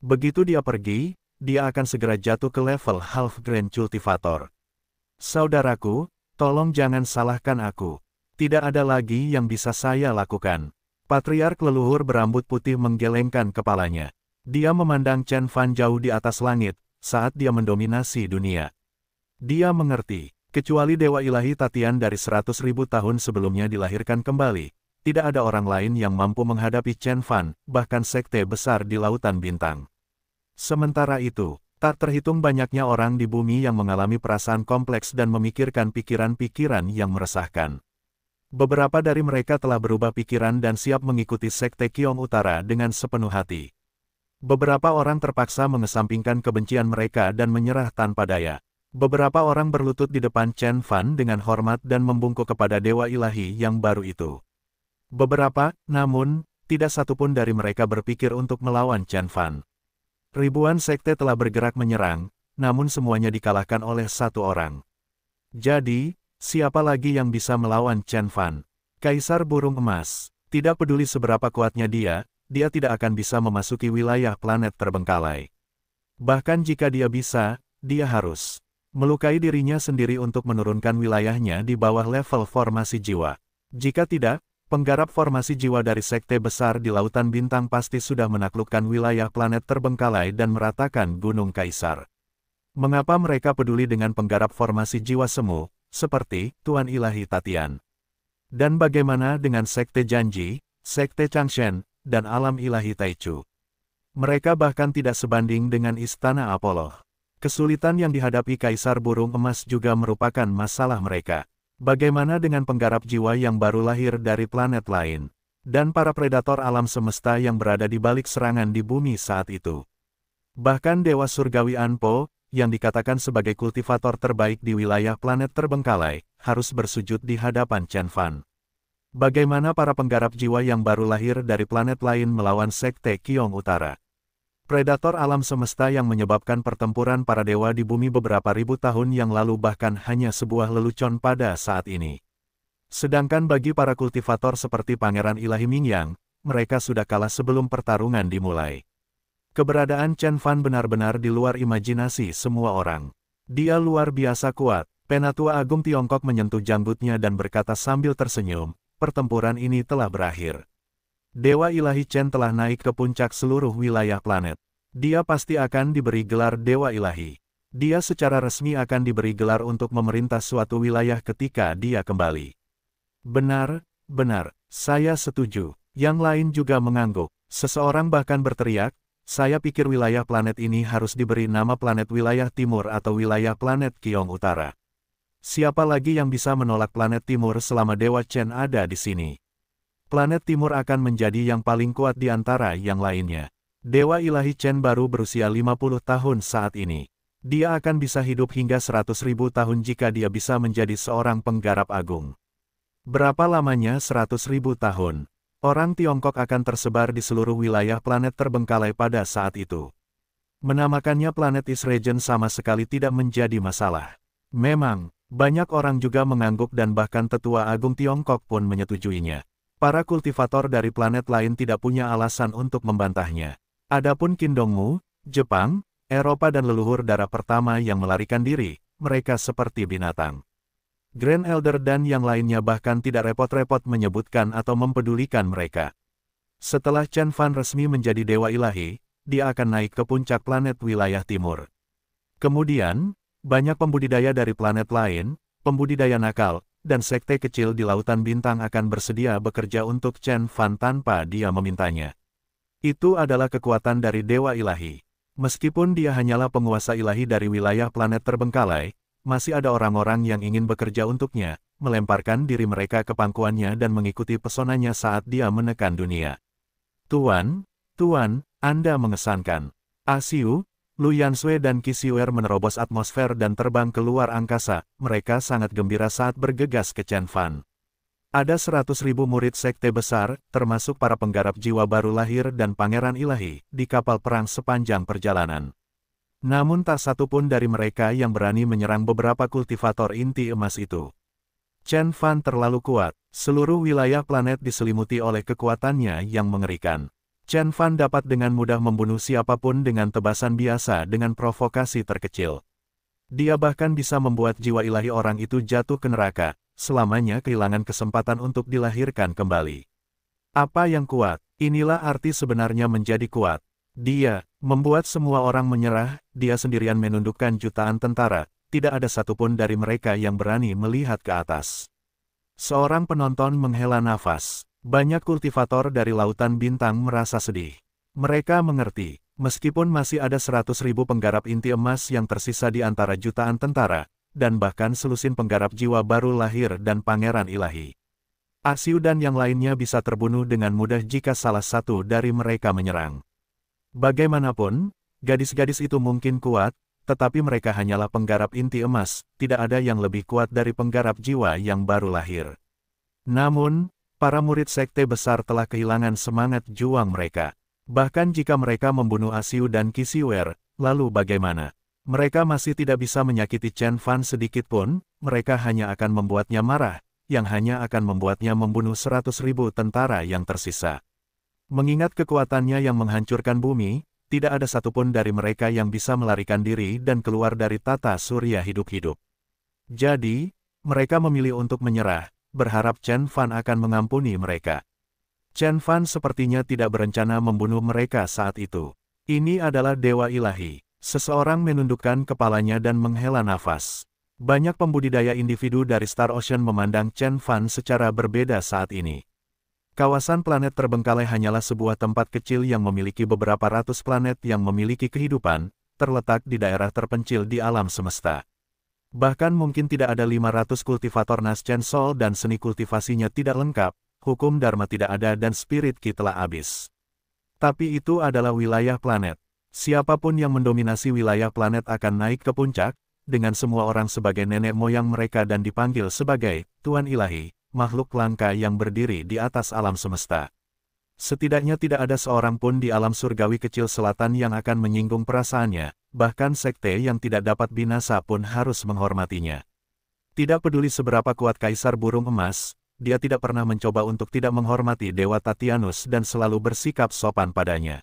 Begitu dia pergi, dia akan segera jatuh ke level Half Grand Cultivator. Saudaraku, tolong jangan salahkan aku. Tidak ada lagi yang bisa saya lakukan. Patriark leluhur berambut putih menggelengkan kepalanya. Dia memandang Chen Fan jauh di atas langit, saat dia mendominasi dunia. Dia mengerti, kecuali Dewa Ilahi Tatian dari seratus ribu tahun sebelumnya dilahirkan kembali, tidak ada orang lain yang mampu menghadapi Chen Fan, bahkan sekte besar di Lautan Bintang. Sementara itu, tak terhitung banyaknya orang di bumi yang mengalami perasaan kompleks dan memikirkan pikiran-pikiran yang meresahkan. Beberapa dari mereka telah berubah pikiran dan siap mengikuti sekte Kiong Utara dengan sepenuh hati. Beberapa orang terpaksa mengesampingkan kebencian mereka dan menyerah tanpa daya. Beberapa orang berlutut di depan Chen Fan dengan hormat dan membungkuk kepada Dewa Ilahi yang baru itu. Beberapa, namun, tidak satupun dari mereka berpikir untuk melawan Chen Fan. Ribuan sekte telah bergerak menyerang, namun semuanya dikalahkan oleh satu orang. Jadi, siapa lagi yang bisa melawan Chen Fan? Kaisar Burung Emas. Tidak peduli seberapa kuatnya dia, dia tidak akan bisa memasuki wilayah planet terbengkalai. Bahkan jika dia bisa, dia harus melukai dirinya sendiri untuk menurunkan wilayahnya di bawah level formasi jiwa. Jika tidak, penggarap formasi jiwa dari sekte besar di Lautan Bintang pasti sudah menaklukkan wilayah planet terbengkalai dan meratakan Gunung Kaisar. Mengapa mereka peduli dengan penggarap formasi jiwa semu, seperti Tuan Ilahi Tatian? Dan bagaimana dengan sekte janji, sekte Changshen, dan alam ilahi Taichu. Mereka bahkan tidak sebanding dengan istana Apollo. Kesulitan yang dihadapi Kaisar Burung Emas juga merupakan masalah mereka. Bagaimana dengan penggarap jiwa yang baru lahir dari planet lain? Dan para predator alam semesta yang berada di balik serangan di bumi saat itu. Bahkan Dewa Surgawi Anpo, yang dikatakan sebagai kultivator terbaik di wilayah planet terbengkalai, harus bersujud di hadapan Chen Fan. Bagaimana para penggarap jiwa yang baru lahir dari planet lain melawan Sekte Kiong Utara? Predator alam semesta yang menyebabkan pertempuran para dewa di bumi beberapa ribu tahun yang lalu bahkan hanya sebuah lelucon pada saat ini. Sedangkan bagi para kultivator seperti Pangeran Ilahi Mingyang, mereka sudah kalah sebelum pertarungan dimulai. Keberadaan Chen Fan benar-benar di luar imajinasi semua orang. Dia luar biasa kuat, Penatua Agung Tiongkok menyentuh janggutnya dan berkata sambil tersenyum, pertempuran ini telah berakhir. Dewa Ilahi Chen telah naik ke puncak seluruh wilayah planet. Dia pasti akan diberi gelar Dewa Ilahi. Dia secara resmi akan diberi gelar untuk memerintah suatu wilayah ketika dia kembali. Benar, benar, saya setuju. Yang lain juga mengangguk. Seseorang bahkan berteriak, saya pikir wilayah planet ini harus diberi nama planet wilayah timur atau wilayah planet Kiong Utara. Siapa lagi yang bisa menolak planet Timur selama Dewa Chen ada di sini? Planet Timur akan menjadi yang paling kuat di antara yang lainnya. Dewa Ilahi Chen baru berusia 50 tahun saat ini. Dia akan bisa hidup hingga 100 ribu tahun jika dia bisa menjadi seorang penggarap agung. Berapa lamanya 100 ribu tahun? Orang Tiongkok akan tersebar di seluruh wilayah planet terbengkalai pada saat itu. Menamakannya planet East Region sama sekali tidak menjadi masalah. Memang, banyak orang juga mengangguk dan bahkan tetua agung Tiongkok pun menyetujuinya. Para kultivator dari planet lain tidak punya alasan untuk membantahnya. Adapun Kindongmu, Jepang, Eropa dan leluhur darah pertama yang melarikan diri, mereka seperti binatang. Grand Elder dan yang lainnya bahkan tidak repot-repot menyebutkan atau mempedulikan mereka. Setelah Chen Fan resmi menjadi Dewa Ilahi, dia akan naik ke puncak planet wilayah timur. Kemudian, banyak pembudidaya dari planet lain, pembudidaya nakal, dan sekte kecil di Lautan Bintang akan bersedia bekerja untuk Chen Fan tanpa dia memintanya. Itu adalah kekuatan dari Dewa Ilahi. Meskipun dia hanyalah penguasa ilahi dari wilayah planet terbengkalai, masih ada orang-orang yang ingin bekerja untuknya, melemparkan diri mereka ke pangkuannya dan mengikuti pesonanya saat dia menekan dunia. Tuan, Tuan, Anda mengesankan. Asiu, ah Lu Yansui dan Kisiwer menerobos atmosfer dan terbang keluar angkasa, mereka sangat gembira saat bergegas ke Chen Fan. Ada seratus ribu murid sekte besar, termasuk para penggarap jiwa baru lahir dan pangeran ilahi, di kapal perang sepanjang perjalanan. Namun tak satu pun dari mereka yang berani menyerang beberapa kultivator inti emas itu. Chen Fan terlalu kuat, seluruh wilayah planet diselimuti oleh kekuatannya yang mengerikan. Chen Fan dapat dengan mudah membunuh siapapun dengan tebasan biasa dengan provokasi terkecil. Dia bahkan bisa membuat jiwa ilahi orang itu jatuh ke neraka, selamanya kehilangan kesempatan untuk dilahirkan kembali. Apa yang kuat, inilah arti sebenarnya menjadi kuat. Dia, membuat semua orang menyerah, dia sendirian menundukkan jutaan tentara, tidak ada satupun dari mereka yang berani melihat ke atas. Seorang penonton menghela nafas. Banyak kultivator dari Lautan Bintang merasa sedih. Mereka mengerti, meskipun masih ada seratus ribu penggarap inti emas yang tersisa di antara jutaan tentara, dan bahkan selusin penggarap jiwa baru lahir dan pangeran ilahi. Asiu dan yang lainnya bisa terbunuh dengan mudah jika salah satu dari mereka menyerang. Bagaimanapun, gadis-gadis itu mungkin kuat, tetapi mereka hanyalah penggarap inti emas, tidak ada yang lebih kuat dari penggarap jiwa yang baru lahir. Namun, para murid sekte besar telah kehilangan semangat juang mereka. Bahkan jika mereka membunuh Asiu dan Kisiwer, lalu bagaimana? Mereka masih tidak bisa menyakiti Chen Fan sedikit pun. mereka hanya akan membuatnya marah, yang hanya akan membuatnya membunuh seratus ribu tentara yang tersisa. Mengingat kekuatannya yang menghancurkan bumi, tidak ada satupun dari mereka yang bisa melarikan diri dan keluar dari tata surya hidup-hidup. Jadi, mereka memilih untuk menyerah, berharap Chen Fan akan mengampuni mereka. Chen Fan sepertinya tidak berencana membunuh mereka saat itu. Ini adalah dewa ilahi. Seseorang menundukkan kepalanya dan menghela nafas. Banyak pembudidaya individu dari Star Ocean memandang Chen Fan secara berbeda saat ini. Kawasan planet terbengkalai hanyalah sebuah tempat kecil yang memiliki beberapa ratus planet yang memiliki kehidupan, terletak di daerah terpencil di alam semesta. Bahkan mungkin tidak ada 500 kultivator Naschen Sol dan seni kultivasinya tidak lengkap, hukum Dharma tidak ada dan spirit Ki telah habis. Tapi itu adalah wilayah planet. Siapapun yang mendominasi wilayah planet akan naik ke puncak, dengan semua orang sebagai nenek moyang mereka dan dipanggil sebagai Tuan Ilahi, makhluk langka yang berdiri di atas alam semesta. Setidaknya tidak ada seorang pun di alam surgawi kecil selatan yang akan menyinggung perasaannya, bahkan sekte yang tidak dapat binasa pun harus menghormatinya. Tidak peduli seberapa kuat Kaisar Burung Emas, dia tidak pernah mencoba untuk tidak menghormati Dewa Tatianus dan selalu bersikap sopan padanya.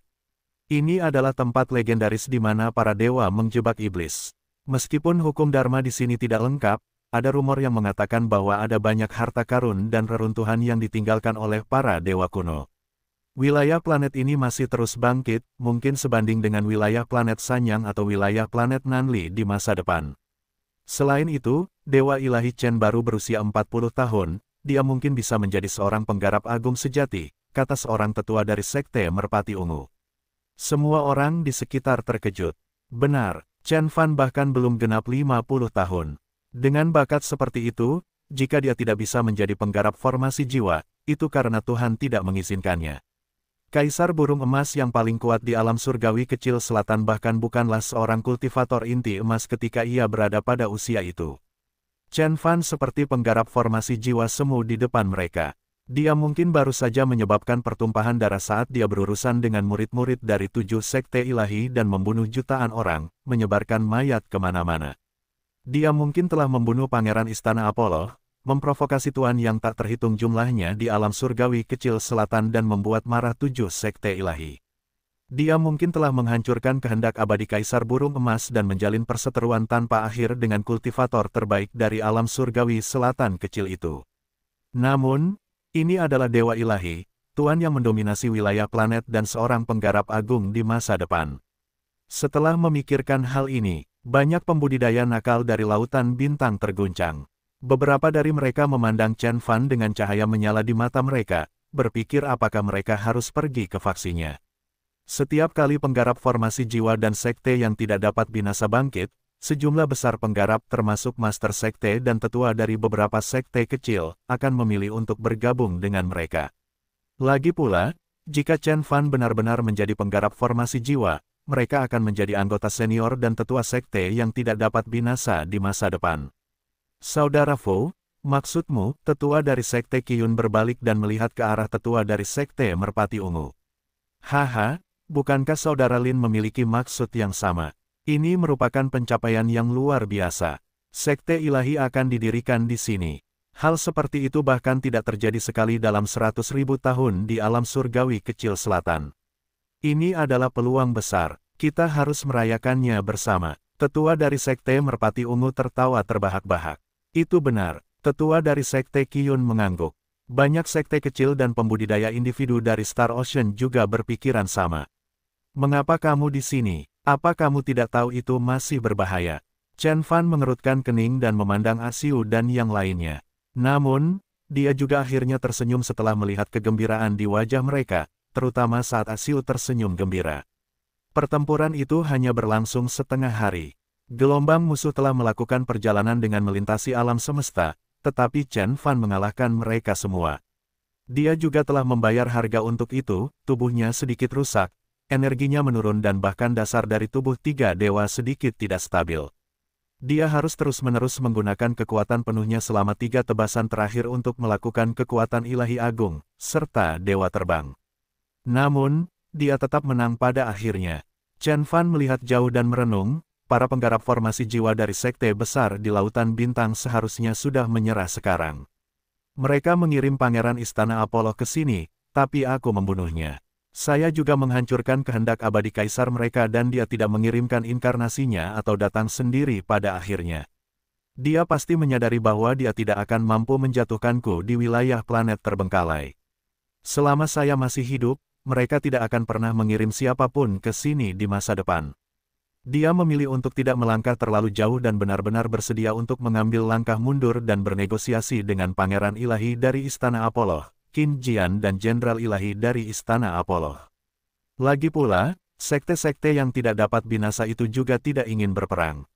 Ini adalah tempat legendaris di mana para dewa menjebak iblis. Meskipun hukum Dharma di sini tidak lengkap, ada rumor yang mengatakan bahwa ada banyak harta karun dan reruntuhan yang ditinggalkan oleh para dewa kuno. Wilayah planet ini masih terus bangkit, mungkin sebanding dengan wilayah planet Sanyang atau wilayah planet Nanli di masa depan. Selain itu, Dewa Ilahi Chen baru berusia 40 tahun, dia mungkin bisa menjadi seorang penggarap agung sejati, kata seorang tetua dari Sekte Merpati Ungu. Semua orang di sekitar terkejut. Benar, Chen Fan bahkan belum genap 50 tahun. Dengan bakat seperti itu, jika dia tidak bisa menjadi penggarap formasi jiwa, itu karena Tuhan tidak mengizinkannya. Kaisar burung emas yang paling kuat di alam surgawi kecil selatan bahkan bukanlah seorang kultivator inti emas ketika ia berada pada usia itu. Chen Fan seperti penggarap formasi jiwa semu di depan mereka. Dia mungkin baru saja menyebabkan pertumpahan darah saat dia berurusan dengan murid-murid dari tujuh sekte ilahi dan membunuh jutaan orang, menyebarkan mayat kemana-mana. Dia mungkin telah membunuh pangeran istana Apollo, memprovokasi tuan yang tak terhitung jumlahnya di alam surgawi kecil selatan dan membuat marah tujuh sekte ilahi. Dia mungkin telah menghancurkan kehendak abadi Kaisar Burung Emas dan menjalin perseteruan tanpa akhir dengan kultivator terbaik dari alam surgawi selatan kecil itu. Namun, ini adalah Dewa Ilahi, tuan yang mendominasi wilayah planet dan seorang penggarap agung di masa depan. Setelah memikirkan hal ini, banyak pembudidaya nakal dari lautan bintang terguncang. Beberapa dari mereka memandang Chen Fan dengan cahaya menyala di mata mereka, berpikir apakah mereka harus pergi ke faksinya. Setiap kali penggarap formasi jiwa dan sekte yang tidak dapat binasa bangkit, sejumlah besar penggarap termasuk master sekte dan tetua dari beberapa sekte kecil akan memilih untuk bergabung dengan mereka. Lagi pula, jika Chen Fan benar-benar menjadi penggarap formasi jiwa, mereka akan menjadi anggota senior dan tetua sekte yang tidak dapat binasa di masa depan. Saudara Fo, maksudmu, tetua dari Sekte Kiyun berbalik dan melihat ke arah tetua dari Sekte Merpati Ungu. Haha, bukankah Saudara Lin memiliki maksud yang sama? Ini merupakan pencapaian yang luar biasa. Sekte ilahi akan didirikan di sini. Hal seperti itu bahkan tidak terjadi sekali dalam seratus ribu tahun di alam surgawi kecil selatan. Ini adalah peluang besar, kita harus merayakannya bersama. Tetua dari Sekte Merpati Ungu tertawa terbahak-bahak. Itu benar, tetua dari Sekte Kyun mengangguk. Banyak sekte kecil dan pembudidaya individu dari Star Ocean juga berpikiran sama. Mengapa kamu di sini? Apa kamu tidak tahu itu masih berbahaya? Chen Fan mengerutkan kening dan memandang Asiu ah dan yang lainnya. Namun, dia juga akhirnya tersenyum setelah melihat kegembiraan di wajah mereka, terutama saat Asiu ah tersenyum gembira. Pertempuran itu hanya berlangsung setengah hari. Gelombang musuh telah melakukan perjalanan dengan melintasi alam semesta, tetapi Chen Fan mengalahkan mereka semua. Dia juga telah membayar harga untuk itu, tubuhnya sedikit rusak, energinya menurun dan bahkan dasar dari tubuh tiga dewa sedikit tidak stabil. Dia harus terus-menerus menggunakan kekuatan penuhnya selama tiga tebasan terakhir untuk melakukan kekuatan ilahi agung, serta dewa terbang. Namun, dia tetap menang pada akhirnya. Chen Fan melihat jauh dan merenung, para penggarap formasi jiwa dari sekte besar di Lautan Bintang seharusnya sudah menyerah sekarang. Mereka mengirim pangeran istana Apollo ke sini, tapi aku membunuhnya. Saya juga menghancurkan kehendak abadi kaisar mereka dan dia tidak mengirimkan inkarnasinya atau datang sendiri pada akhirnya. Dia pasti menyadari bahwa dia tidak akan mampu menjatuhkanku di wilayah planet terbengkalai. Selama saya masih hidup, mereka tidak akan pernah mengirim siapapun ke sini di masa depan. Dia memilih untuk tidak melangkah terlalu jauh dan benar-benar bersedia untuk mengambil langkah mundur dan bernegosiasi dengan Pangeran Ilahi dari Istana Apollo, Qin Jian dan Jenderal Ilahi dari Istana Apollo. Lagi pula, sekte-sekte yang tidak dapat binasa itu juga tidak ingin berperang.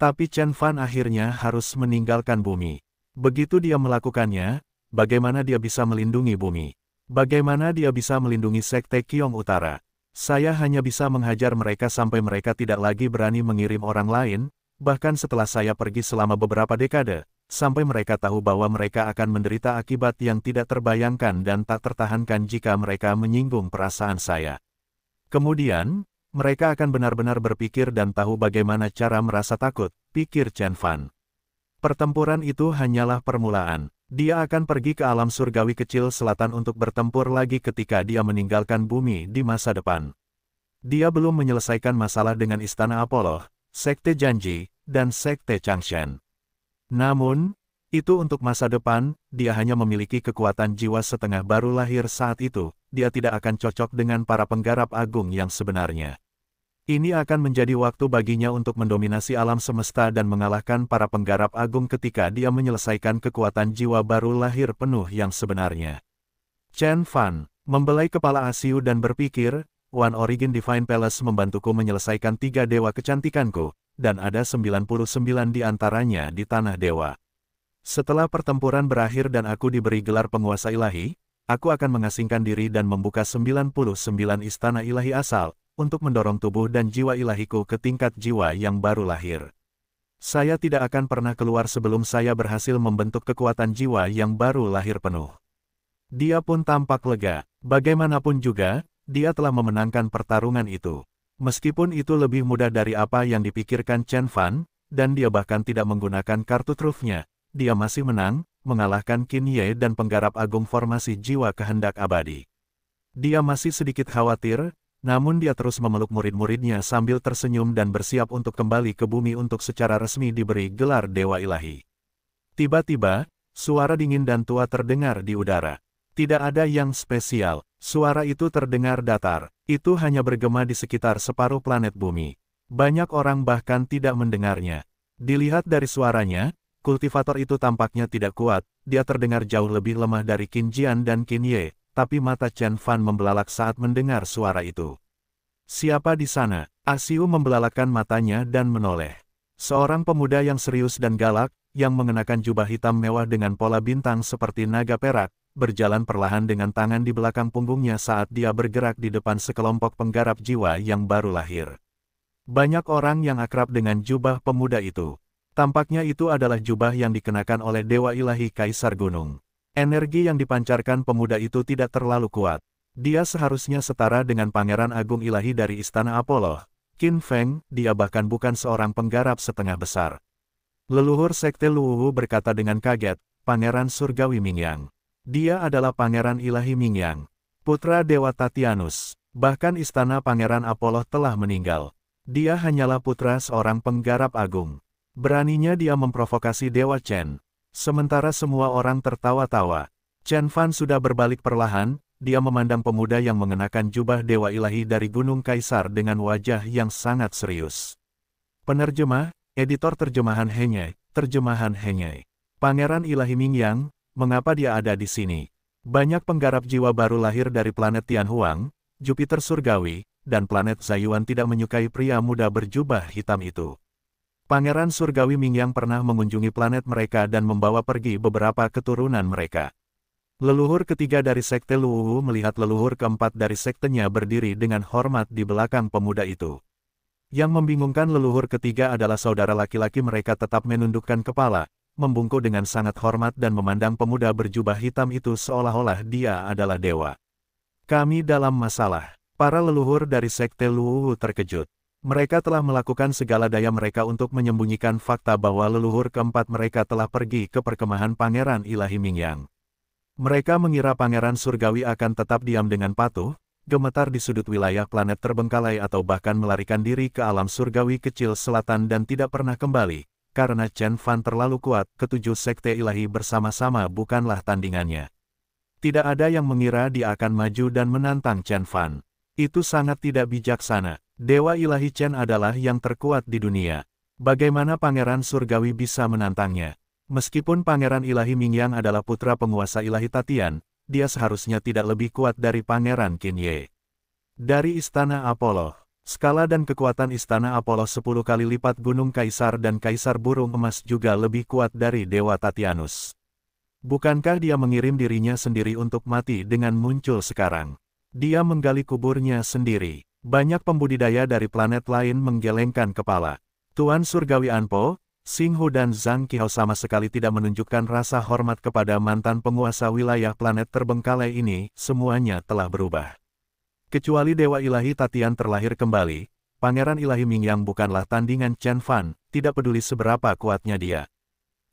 Tapi Chen Fan akhirnya harus meninggalkan bumi. Begitu dia melakukannya, bagaimana dia bisa melindungi bumi? Bagaimana dia bisa melindungi sekte Kiong Utara? Saya hanya bisa menghajar mereka sampai mereka tidak lagi berani mengirim orang lain, bahkan setelah saya pergi selama beberapa dekade, sampai mereka tahu bahwa mereka akan menderita akibat yang tidak terbayangkan dan tak tertahankan jika mereka menyinggung perasaan saya. Kemudian, mereka akan benar-benar berpikir dan tahu bagaimana cara merasa takut, pikir Chen Fan. Pertempuran itu hanyalah permulaan. Dia akan pergi ke alam surgawi kecil selatan untuk bertempur lagi ketika dia meninggalkan bumi di masa depan. Dia belum menyelesaikan masalah dengan Istana Apollo, Sekte Janji, dan Sekte Changshan. Namun, itu untuk masa depan, dia hanya memiliki kekuatan jiwa setengah baru lahir saat itu, dia tidak akan cocok dengan para penggarap agung yang sebenarnya. Ini akan menjadi waktu baginya untuk mendominasi alam semesta dan mengalahkan para penggarap agung ketika dia menyelesaikan kekuatan jiwa baru lahir penuh yang sebenarnya. Chen Fan, membelai kepala Asiu dan berpikir, One Origin Divine Palace membantuku menyelesaikan tiga dewa kecantikanku, dan ada 99 di antaranya di Tanah Dewa. Setelah pertempuran berakhir dan aku diberi gelar penguasa ilahi, aku akan mengasingkan diri dan membuka 99 istana ilahi asal, untuk mendorong tubuh dan jiwa ilahiku ke tingkat jiwa yang baru lahir. Saya tidak akan pernah keluar sebelum saya berhasil membentuk kekuatan jiwa yang baru lahir penuh. Dia pun tampak lega. Bagaimanapun juga, dia telah memenangkan pertarungan itu. Meskipun itu lebih mudah dari apa yang dipikirkan Chen Fan, dan dia bahkan tidak menggunakan kartu trufnya, dia masih menang, mengalahkan Qin Ye dan penggarap agung formasi jiwa kehendak abadi. Dia masih sedikit khawatir, namun dia terus memeluk murid-muridnya sambil tersenyum dan bersiap untuk kembali ke bumi untuk secara resmi diberi gelar Dewa Ilahi. Tiba-tiba, suara dingin dan tua terdengar di udara. Tidak ada yang spesial, suara itu terdengar datar, itu hanya bergema di sekitar separuh planet bumi. Banyak orang bahkan tidak mendengarnya. Dilihat dari suaranya, kultivator itu tampaknya tidak kuat, dia terdengar jauh lebih lemah dari Qin Jian dan Qin Ye, tapi mata Chen Fan membelalak saat mendengar suara itu. Siapa di sana? Asiu membelalakan matanya dan menoleh. Seorang pemuda yang serius dan galak, yang mengenakan jubah hitam mewah dengan pola bintang seperti naga perak, berjalan perlahan dengan tangan di belakang punggungnya saat dia bergerak di depan sekelompok penggarap jiwa yang baru lahir. Banyak orang yang akrab dengan jubah pemuda itu. Tampaknya itu adalah jubah yang dikenakan oleh Dewa Ilahi Kaisar Gunung. Energi yang dipancarkan pemuda itu tidak terlalu kuat. Dia seharusnya setara dengan Pangeran Agung Ilahi dari Istana Apollo. Qin Feng, dia bahkan bukan seorang penggarap setengah besar. Leluhur Sekte Luwu berkata dengan kaget, Pangeran Surgawi Mingyang. Dia adalah Pangeran Ilahi Mingyang, putra Dewa Tatianus. Bahkan istana Pangeran Apollo telah meninggal. Dia hanyalah putra seorang penggarap agung. Beraninya dia memprovokasi Dewa Chen, Sementara semua orang tertawa-tawa, Chen Fan sudah berbalik perlahan, dia memandang pemuda yang mengenakan jubah Dewa Ilahi dari Gunung Kaisar dengan wajah yang sangat serius. Penerjemah, editor terjemahan Henye, terjemahan Henye. Pangeran Ilahi Mingyang, mengapa dia ada di sini? Banyak penggarap jiwa baru lahir dari planet Tianhuang, Jupiter Surgawi, dan planet Zayuan tidak menyukai pria muda berjubah hitam itu. Pangeran Surgawi Mingyang pernah mengunjungi planet mereka dan membawa pergi beberapa keturunan mereka. Leluhur ketiga dari Sekte Luwu melihat leluhur keempat dari sektenya berdiri dengan hormat di belakang pemuda itu. Yang membingungkan leluhur ketiga adalah saudara laki-laki mereka tetap menundukkan kepala, membungkuk dengan sangat hormat dan memandang pemuda berjubah hitam itu seolah-olah dia adalah dewa. Kami dalam masalah. Para leluhur dari Sekte Luwu terkejut. Mereka telah melakukan segala daya mereka untuk menyembunyikan fakta bahwa leluhur keempat mereka telah pergi ke perkemahan Pangeran Ilahi Mingyang. Mereka mengira Pangeran Surgawi akan tetap diam dengan patuh, gemetar di sudut wilayah planet terbengkalai atau bahkan melarikan diri ke alam surgawi kecil selatan dan tidak pernah kembali, karena Chen Fan terlalu kuat, ketujuh sekte ilahi bersama-sama bukanlah tandingannya. Tidak ada yang mengira dia akan maju dan menantang Chen Fan. Itu sangat tidak bijaksana. Dewa ilahi Chen adalah yang terkuat di dunia. Bagaimana pangeran surgawi bisa menantangnya? Meskipun pangeran ilahi Mingyang adalah putra penguasa ilahi Tatian, dia seharusnya tidak lebih kuat dari pangeran Qin Ye. Dari Istana Apollo, skala dan kekuatan Istana Apollo 10 kali lipat Gunung Kaisar dan Kaisar Burung Emas juga lebih kuat dari Dewa Tatianus. Bukankah dia mengirim dirinya sendiri untuk mati dengan muncul sekarang? Dia menggali kuburnya sendiri. Banyak pembudidaya dari planet lain menggelengkan kepala. Tuan Surgawi Anpo, Singhu dan Zhang Qiao sama sekali tidak menunjukkan rasa hormat kepada mantan penguasa wilayah planet terbengkalai ini, semuanya telah berubah. Kecuali Dewa Ilahi Tatian terlahir kembali, Pangeran Ilahi Mingyang bukanlah tandingan Chen Fan, tidak peduli seberapa kuatnya dia.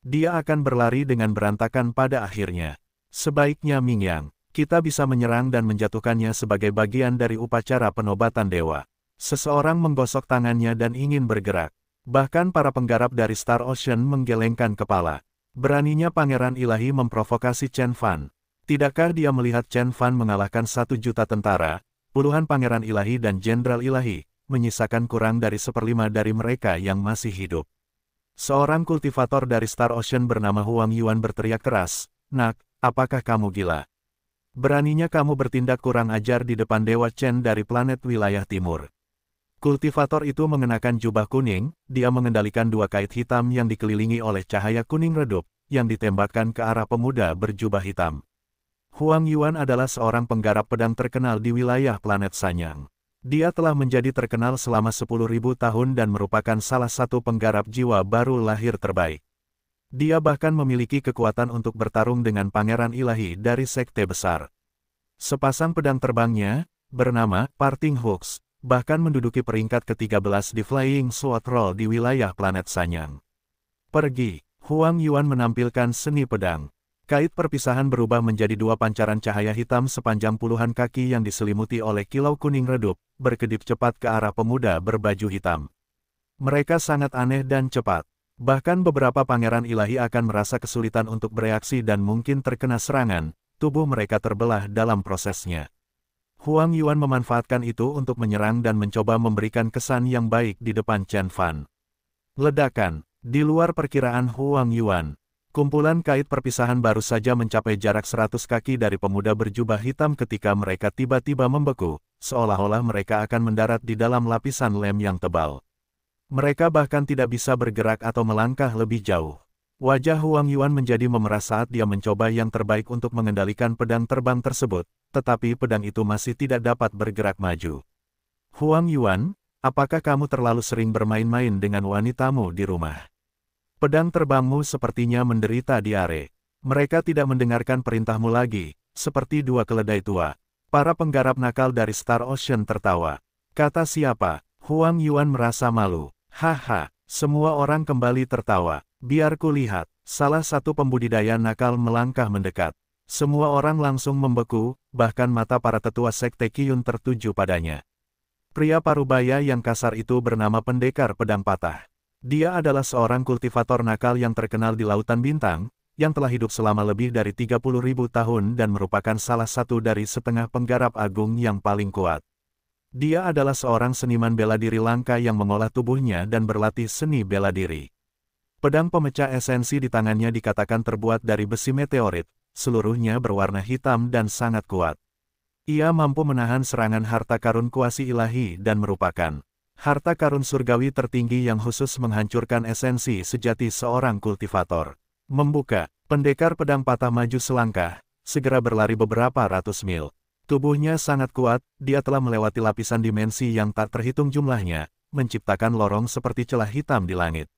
Dia akan berlari dengan berantakan pada akhirnya. Sebaiknya Mingyang, kita bisa menyerang dan menjatuhkannya sebagai bagian dari upacara penobatan dewa. Seseorang menggosok tangannya dan ingin bergerak. Bahkan para penggarap dari Star Ocean menggelengkan kepala. Beraninya Pangeran Ilahi memprovokasi Chen Fan. Tidakkah dia melihat Chen Fan mengalahkan satu juta tentara, puluhan Pangeran Ilahi dan Jenderal Ilahi, menyisakan kurang dari seperlima dari mereka yang masih hidup. Seorang kultivator dari Star Ocean bernama Huang Yuan berteriak keras, Nak, apakah kamu gila? Beraninya kamu bertindak kurang ajar di depan Dewa Chen dari planet wilayah timur. Kultivator itu mengenakan jubah kuning, dia mengendalikan dua kait hitam yang dikelilingi oleh cahaya kuning redup, yang ditembakkan ke arah pemuda berjubah hitam. Huang Yuan adalah seorang penggarap pedang terkenal di wilayah planet Sanyang. Dia telah menjadi terkenal selama 10.000 tahun dan merupakan salah satu penggarap jiwa baru lahir terbaik. Dia bahkan memiliki kekuatan untuk bertarung dengan pangeran ilahi dari sekte besar. Sepasang pedang terbangnya, bernama Parting Hooks, bahkan menduduki peringkat ke-13 di Flying Sword Roll di wilayah planet Sanyang. Pergi, Huang Yuan menampilkan seni pedang. Kait perpisahan berubah menjadi dua pancaran cahaya hitam sepanjang puluhan kaki yang diselimuti oleh kilau kuning redup, berkedip cepat ke arah pemuda berbaju hitam. Mereka sangat aneh dan cepat. Bahkan beberapa pangeran ilahi akan merasa kesulitan untuk bereaksi dan mungkin terkena serangan, tubuh mereka terbelah dalam prosesnya. Huang Yuan memanfaatkan itu untuk menyerang dan mencoba memberikan kesan yang baik di depan Chen Fan. Ledakan, di luar perkiraan Huang Yuan, kumpulan kait perpisahan baru saja mencapai jarak 100 kaki dari pemuda berjubah hitam ketika mereka tiba-tiba membeku, seolah-olah mereka akan mendarat di dalam lapisan lem yang tebal. Mereka bahkan tidak bisa bergerak atau melangkah lebih jauh. Wajah Huang Yuan menjadi memerah saat dia mencoba yang terbaik untuk mengendalikan pedang terbang tersebut, tetapi pedang itu masih tidak dapat bergerak maju. Huang Yuan, apakah kamu terlalu sering bermain-main dengan wanitamu di rumah? Pedang terbangmu sepertinya menderita diare. Mereka tidak mendengarkan perintahmu lagi, seperti dua keledai tua. Para penggarap nakal dari Star Ocean tertawa. Kata siapa, Huang Yuan merasa malu. Haha, semua orang kembali tertawa. Biar ku lihat, salah satu pembudidaya nakal melangkah mendekat. Semua orang langsung membeku, bahkan mata para tetua sekte Kiyun tertuju padanya. Pria parubaya yang kasar itu bernama Pendekar Pedang Patah. Dia adalah seorang kultivator nakal yang terkenal di Lautan Bintang, yang telah hidup selama lebih dari 30.000 tahun dan merupakan salah satu dari setengah penggarap agung yang paling kuat. Dia adalah seorang seniman bela diri langka yang mengolah tubuhnya dan berlatih seni bela diri. Pedang pemecah esensi di tangannya dikatakan terbuat dari besi meteorit, seluruhnya berwarna hitam dan sangat kuat. Ia mampu menahan serangan harta karun kuasi ilahi dan merupakan harta karun surgawi tertinggi yang khusus menghancurkan esensi sejati seorang kultivator. Membuka, pendekar pedang patah maju selangkah, segera berlari beberapa ratus mil. Tubuhnya sangat kuat, dia telah melewati lapisan dimensi yang tak terhitung jumlahnya, menciptakan lorong seperti celah hitam di langit.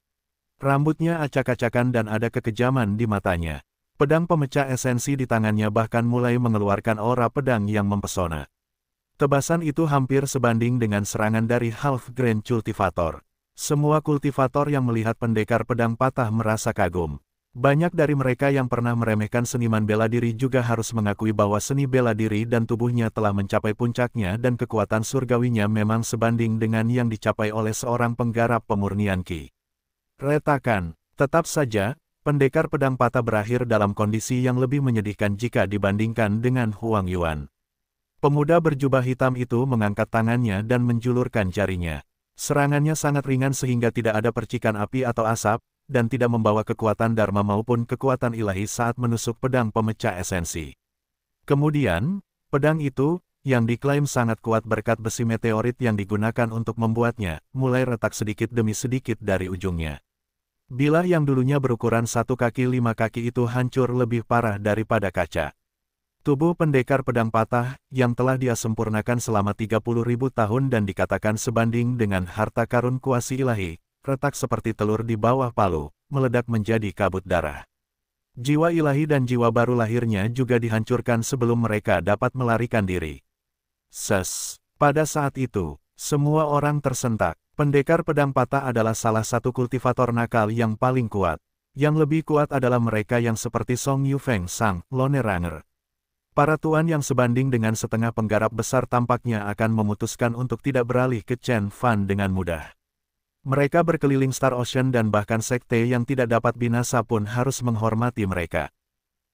Rambutnya acak-acakan dan ada kekejaman di matanya. Pedang pemecah esensi di tangannya bahkan mulai mengeluarkan aura pedang yang mempesona. Tebasan itu hampir sebanding dengan serangan dari Half Grand Cultivator. Semua kultivator yang melihat pendekar pedang patah merasa kagum. Banyak dari mereka yang pernah meremehkan seniman bela diri juga harus mengakui bahwa seni bela diri dan tubuhnya telah mencapai puncaknya dan kekuatan surgawinya memang sebanding dengan yang dicapai oleh seorang penggarap pemurnian Ki. Retakan, tetap saja, pendekar pedang patah berakhir dalam kondisi yang lebih menyedihkan jika dibandingkan dengan Huang Yuan. Pemuda berjubah hitam itu mengangkat tangannya dan menjulurkan jarinya. Serangannya sangat ringan sehingga tidak ada percikan api atau asap, dan tidak membawa kekuatan Dharma maupun kekuatan ilahi saat menusuk pedang pemecah esensi. Kemudian, pedang itu, yang diklaim sangat kuat berkat besi meteorit yang digunakan untuk membuatnya, mulai retak sedikit demi sedikit dari ujungnya. Bila yang dulunya berukuran satu kaki lima kaki itu hancur lebih parah daripada kaca. Tubuh pendekar pedang patah, yang telah dia sempurnakan selama 30.000 tahun dan dikatakan sebanding dengan harta karun kuasi ilahi, retak seperti telur di bawah palu, meledak menjadi kabut darah. Jiwa ilahi dan jiwa baru lahirnya juga dihancurkan sebelum mereka dapat melarikan diri. Ses. Pada saat itu, semua orang tersentak. Pendekar pedang patah adalah salah satu kultivator nakal yang paling kuat. Yang lebih kuat adalah mereka yang seperti Song Yufeng Sang, Lone ranger. Para tuan yang sebanding dengan setengah penggarap besar tampaknya akan memutuskan untuk tidak beralih ke Chen Fan dengan mudah. Mereka berkeliling Star Ocean dan bahkan sekte yang tidak dapat binasa pun harus menghormati mereka.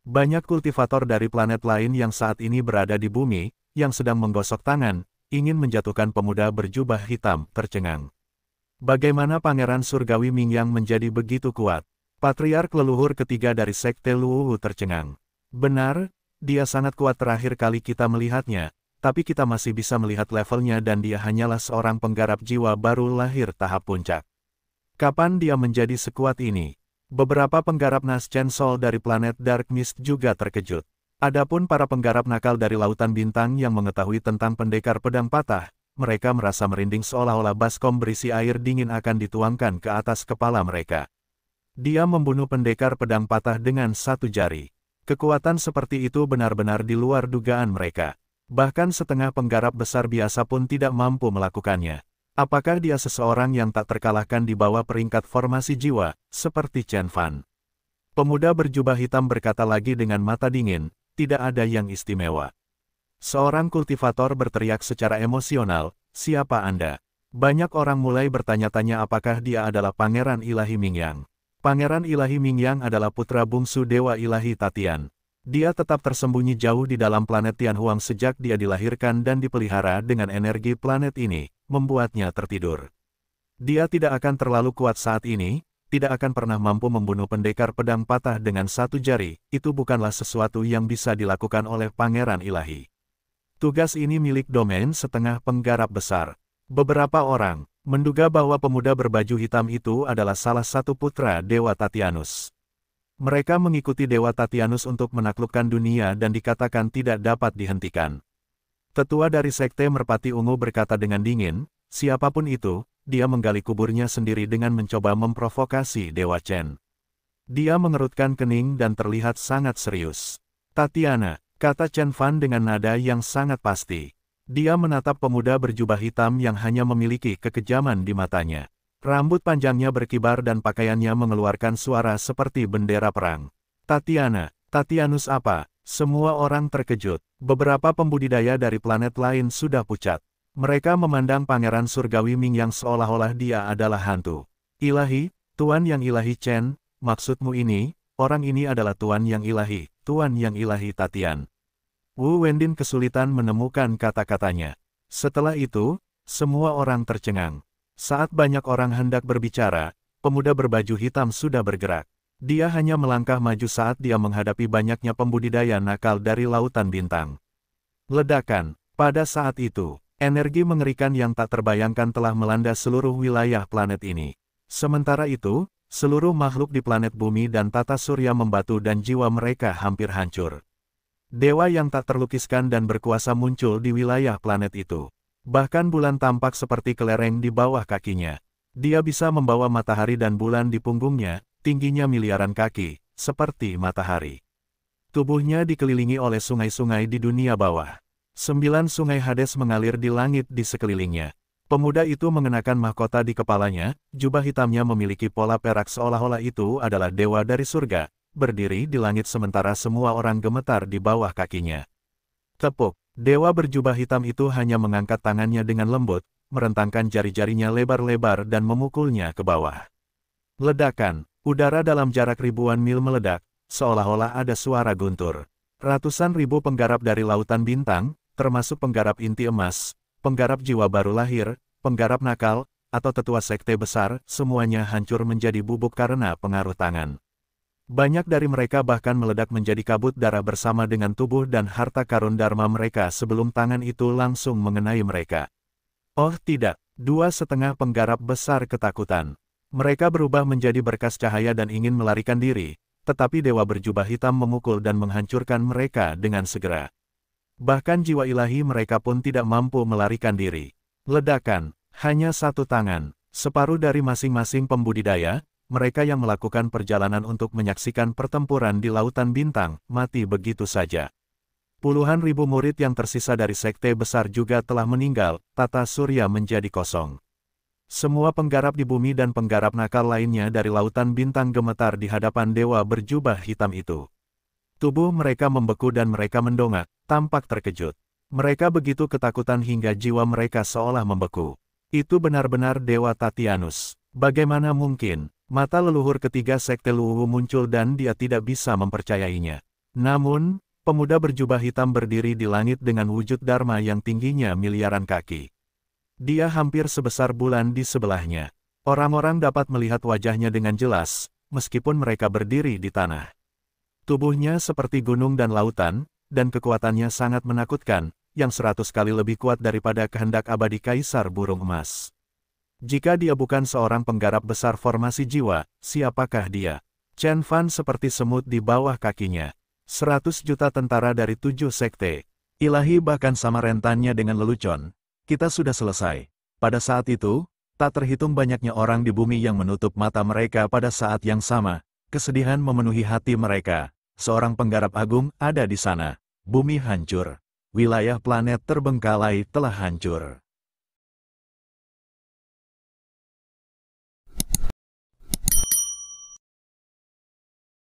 Banyak kultivator dari planet lain yang saat ini berada di bumi, yang sedang menggosok tangan, ingin menjatuhkan pemuda berjubah hitam, tercengang. Bagaimana Pangeran Surgawi Mingyang menjadi begitu kuat? Patriark leluhur ketiga dari Sekte Luwu tercengang. Benar, dia sangat kuat terakhir kali kita melihatnya, tapi kita masih bisa melihat levelnya dan dia hanyalah seorang penggarap jiwa baru lahir tahap puncak. Kapan dia menjadi sekuat ini? Beberapa penggarap Chen Sol dari planet Dark Mist juga terkejut. Adapun para penggarap nakal dari Lautan Bintang yang mengetahui tentang pendekar pedang patah, mereka merasa merinding seolah-olah baskom berisi air dingin akan dituangkan ke atas kepala mereka. Dia membunuh pendekar pedang patah dengan satu jari. Kekuatan seperti itu benar-benar di luar dugaan mereka. Bahkan setengah penggarap besar biasa pun tidak mampu melakukannya. Apakah dia seseorang yang tak terkalahkan di bawah peringkat formasi jiwa, seperti Chen Fan? Pemuda berjubah hitam berkata lagi dengan mata dingin, tidak ada yang istimewa. Seorang kultivator berteriak secara emosional, siapa Anda? Banyak orang mulai bertanya-tanya apakah dia adalah Pangeran Ilahi Mingyang. Pangeran Ilahi Mingyang adalah putra bungsu Dewa Ilahi Tatian, dia tetap tersembunyi jauh di dalam planet Tianhuang sejak dia dilahirkan dan dipelihara dengan energi planet ini, membuatnya tertidur. Dia tidak akan terlalu kuat saat ini, tidak akan pernah mampu membunuh pendekar pedang patah dengan satu jari, itu bukanlah sesuatu yang bisa dilakukan oleh pangeran ilahi. Tugas ini milik domain setengah penggarap besar. Beberapa orang, menduga bahwa pemuda berbaju hitam itu adalah salah satu putra Dewa Tatianus. Mereka mengikuti Dewa Tatianus untuk menaklukkan dunia dan dikatakan tidak dapat dihentikan. Tetua dari Sekte Merpati Ungu berkata dengan dingin, siapapun itu, dia menggali kuburnya sendiri dengan mencoba memprovokasi Dewa Chen. Dia mengerutkan kening dan terlihat sangat serius. Tatiana, kata Chen Fan dengan nada yang sangat pasti. Dia menatap pemuda berjubah hitam yang hanya memiliki kekejaman di matanya. Rambut panjangnya berkibar dan pakaiannya mengeluarkan suara seperti bendera perang. Tatiana, Tatianus apa? Semua orang terkejut. Beberapa pembudidaya dari planet lain sudah pucat. Mereka memandang pangeran surgawi Ming yang seolah-olah dia adalah hantu. Ilahi, Tuan yang ilahi Chen, maksudmu ini, orang ini adalah Tuan yang ilahi, Tuan yang ilahi Tatian. Wu Wendin kesulitan menemukan kata-katanya. Setelah itu, semua orang tercengang. Saat banyak orang hendak berbicara, pemuda berbaju hitam sudah bergerak. Dia hanya melangkah maju saat dia menghadapi banyaknya pembudidaya nakal dari Lautan Bintang. Ledakan, pada saat itu, energi mengerikan yang tak terbayangkan telah melanda seluruh wilayah planet ini. Sementara itu, seluruh makhluk di planet bumi dan tata surya membatu dan jiwa mereka hampir hancur. Dewa yang tak terlukiskan dan berkuasa muncul di wilayah planet itu. Bahkan bulan tampak seperti kelereng di bawah kakinya. Dia bisa membawa matahari dan bulan di punggungnya, tingginya miliaran kaki, seperti matahari. Tubuhnya dikelilingi oleh sungai-sungai di dunia bawah. Sembilan sungai Hades mengalir di langit di sekelilingnya. Pemuda itu mengenakan mahkota di kepalanya, jubah hitamnya memiliki pola perak seolah-olah itu adalah dewa dari surga, berdiri di langit sementara semua orang gemetar di bawah kakinya. Tepuk, Dewa berjubah hitam itu hanya mengangkat tangannya dengan lembut, merentangkan jari-jarinya lebar-lebar dan memukulnya ke bawah. Ledakan, udara dalam jarak ribuan mil meledak, seolah-olah ada suara guntur. Ratusan ribu penggarap dari lautan bintang, termasuk penggarap inti emas, penggarap jiwa baru lahir, penggarap nakal, atau tetua sekte besar, semuanya hancur menjadi bubuk karena pengaruh tangan. Banyak dari mereka bahkan meledak menjadi kabut darah bersama dengan tubuh dan harta karun Dharma mereka sebelum tangan itu langsung mengenai mereka. Oh tidak, dua setengah penggarap besar ketakutan. Mereka berubah menjadi berkas cahaya dan ingin melarikan diri, tetapi dewa berjubah hitam memukul dan menghancurkan mereka dengan segera. Bahkan jiwa ilahi mereka pun tidak mampu melarikan diri. Ledakan, hanya satu tangan, separuh dari masing-masing pembudidaya, mereka yang melakukan perjalanan untuk menyaksikan pertempuran di Lautan Bintang, mati begitu saja. Puluhan ribu murid yang tersisa dari sekte besar juga telah meninggal, tata surya menjadi kosong. Semua penggarap di bumi dan penggarap nakal lainnya dari Lautan Bintang gemetar di hadapan dewa berjubah hitam itu. Tubuh mereka membeku dan mereka mendongak, tampak terkejut. Mereka begitu ketakutan hingga jiwa mereka seolah membeku. Itu benar-benar Dewa Tatianus. Bagaimana mungkin, Mata leluhur ketiga Sekte Luwu muncul dan dia tidak bisa mempercayainya. Namun, pemuda berjubah hitam berdiri di langit dengan wujud Dharma yang tingginya miliaran kaki. Dia hampir sebesar bulan di sebelahnya. Orang-orang dapat melihat wajahnya dengan jelas, meskipun mereka berdiri di tanah. Tubuhnya seperti gunung dan lautan, dan kekuatannya sangat menakutkan, yang seratus kali lebih kuat daripada kehendak abadi Kaisar Burung Emas. Jika dia bukan seorang penggarap besar formasi jiwa, siapakah dia? Chen Fan seperti semut di bawah kakinya. 100 juta tentara dari tujuh sekte. Ilahi bahkan sama rentannya dengan lelucon. Kita sudah selesai. Pada saat itu, tak terhitung banyaknya orang di bumi yang menutup mata mereka pada saat yang sama. Kesedihan memenuhi hati mereka. Seorang penggarap agung ada di sana. Bumi hancur. Wilayah planet terbengkalai telah hancur.